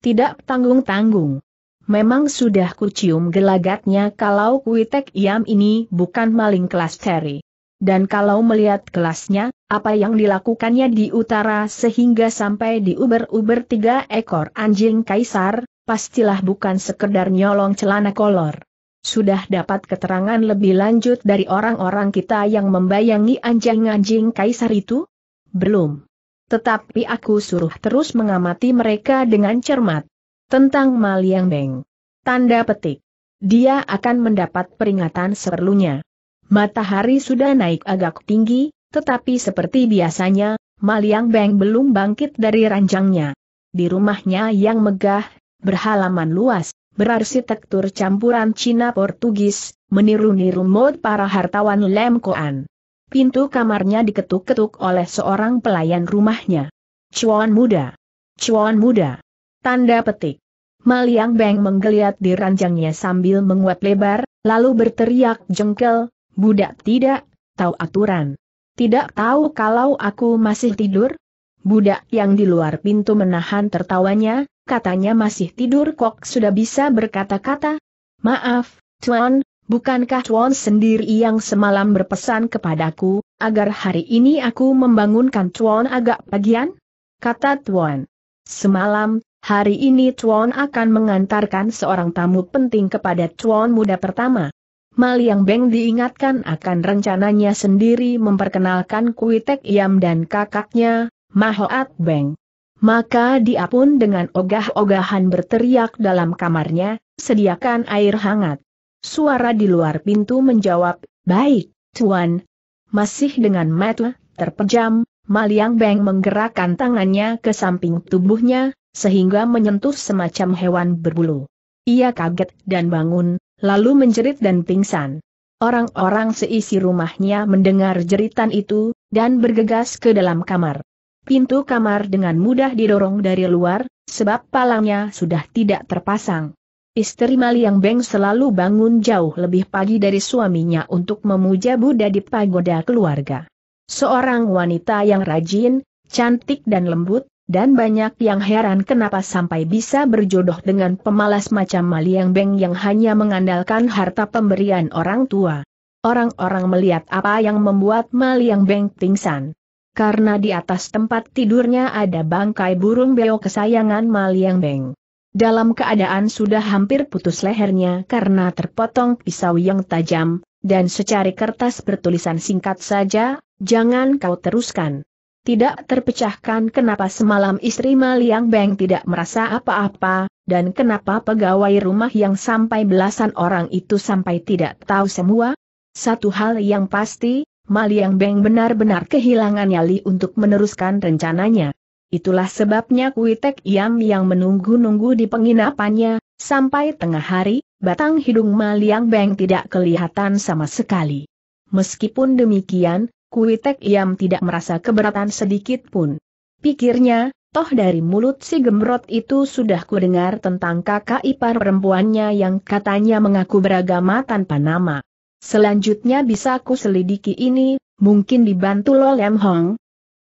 Tidak tanggung-tanggung. Memang sudah kucium gelagatnya kalau Kuitek Iam ini bukan maling kelas teri. Dan kalau melihat kelasnya, apa yang dilakukannya di utara sehingga sampai di uber uber tiga ekor anjing kaisar, pastilah bukan sekedar nyolong celana kolor. Sudah dapat keterangan lebih lanjut dari orang-orang kita yang membayangi anjing-anjing kaisar itu? Belum. Tetapi aku suruh terus mengamati mereka dengan cermat. Tentang Maliang Beng. Tanda petik. Dia akan mendapat peringatan seperlunya. Matahari sudah naik agak tinggi, tetapi seperti biasanya, Maliang Beng belum bangkit dari ranjangnya. Di rumahnya yang megah, berhalaman luas, berarsitektur campuran Cina Portugis, meniru-niru mod para hartawan Lemkoan. Pintu kamarnya diketuk-ketuk oleh seorang pelayan rumahnya. Cuan muda. Cuan muda. Tanda petik. Maliang Beng menggeliat di ranjangnya sambil menguat lebar, lalu berteriak jengkel, Budak tidak, tahu aturan. Tidak tahu kalau aku masih tidur? Budak yang di luar pintu menahan tertawanya, katanya masih tidur kok sudah bisa berkata-kata. Maaf, Tuan, bukankah Tuan sendiri yang semalam berpesan kepadaku, agar hari ini aku membangunkan Tuan agak pagian? Kata Tuan. Semalam, hari ini Tuan akan mengantarkan seorang tamu penting kepada Tuan muda pertama. Maliang Beng diingatkan akan rencananya sendiri memperkenalkan Kuitek Yam dan kakaknya, Mahoat Beng. Maka dia pun dengan ogah-ogahan berteriak dalam kamarnya, sediakan air hangat. Suara di luar pintu menjawab, baik, Tuan. Masih dengan mata terpejam, Maliang Beng menggerakkan tangannya ke samping tubuhnya, sehingga menyentuh semacam hewan berbulu. Ia kaget dan bangun, lalu menjerit dan pingsan. Orang-orang seisi rumahnya mendengar jeritan itu, dan bergegas ke dalam kamar. Pintu kamar dengan mudah didorong dari luar, sebab palangnya sudah tidak terpasang. Istri Maliang Beng selalu bangun jauh lebih pagi dari suaminya untuk memuja Buddha di pagoda keluarga. Seorang wanita yang rajin, cantik dan lembut, dan banyak yang heran kenapa sampai bisa berjodoh dengan pemalas macam Maliang Beng yang hanya mengandalkan harta pemberian orang tua. Orang-orang melihat apa yang membuat Maliang Beng pingsan. Karena di atas tempat tidurnya ada bangkai burung beo kesayangan Maliang Beng. Dalam keadaan sudah hampir putus lehernya karena terpotong pisau yang tajam, dan secari kertas bertulisan singkat saja, jangan kau teruskan. Tidak terpecahkan kenapa semalam istri Maliang Beng tidak merasa apa-apa, dan kenapa pegawai rumah yang sampai belasan orang itu sampai tidak tahu semua? Satu hal yang pasti, Maliang Beng benar-benar kehilangan nyali untuk meneruskan rencananya. Itulah sebabnya Kuitek Yam yang menunggu-nunggu di penginapannya, sampai tengah hari, batang hidung Maliang Beng tidak kelihatan sama sekali. Meskipun demikian, Kuitek Iam tidak merasa keberatan sedikit pun. Pikirnya, toh dari mulut si gemrot itu sudah kudengar tentang kakak ipar perempuannya yang katanya mengaku beragama tanpa nama. Selanjutnya bisa ku selidiki ini, mungkin dibantu lo Lem Hong,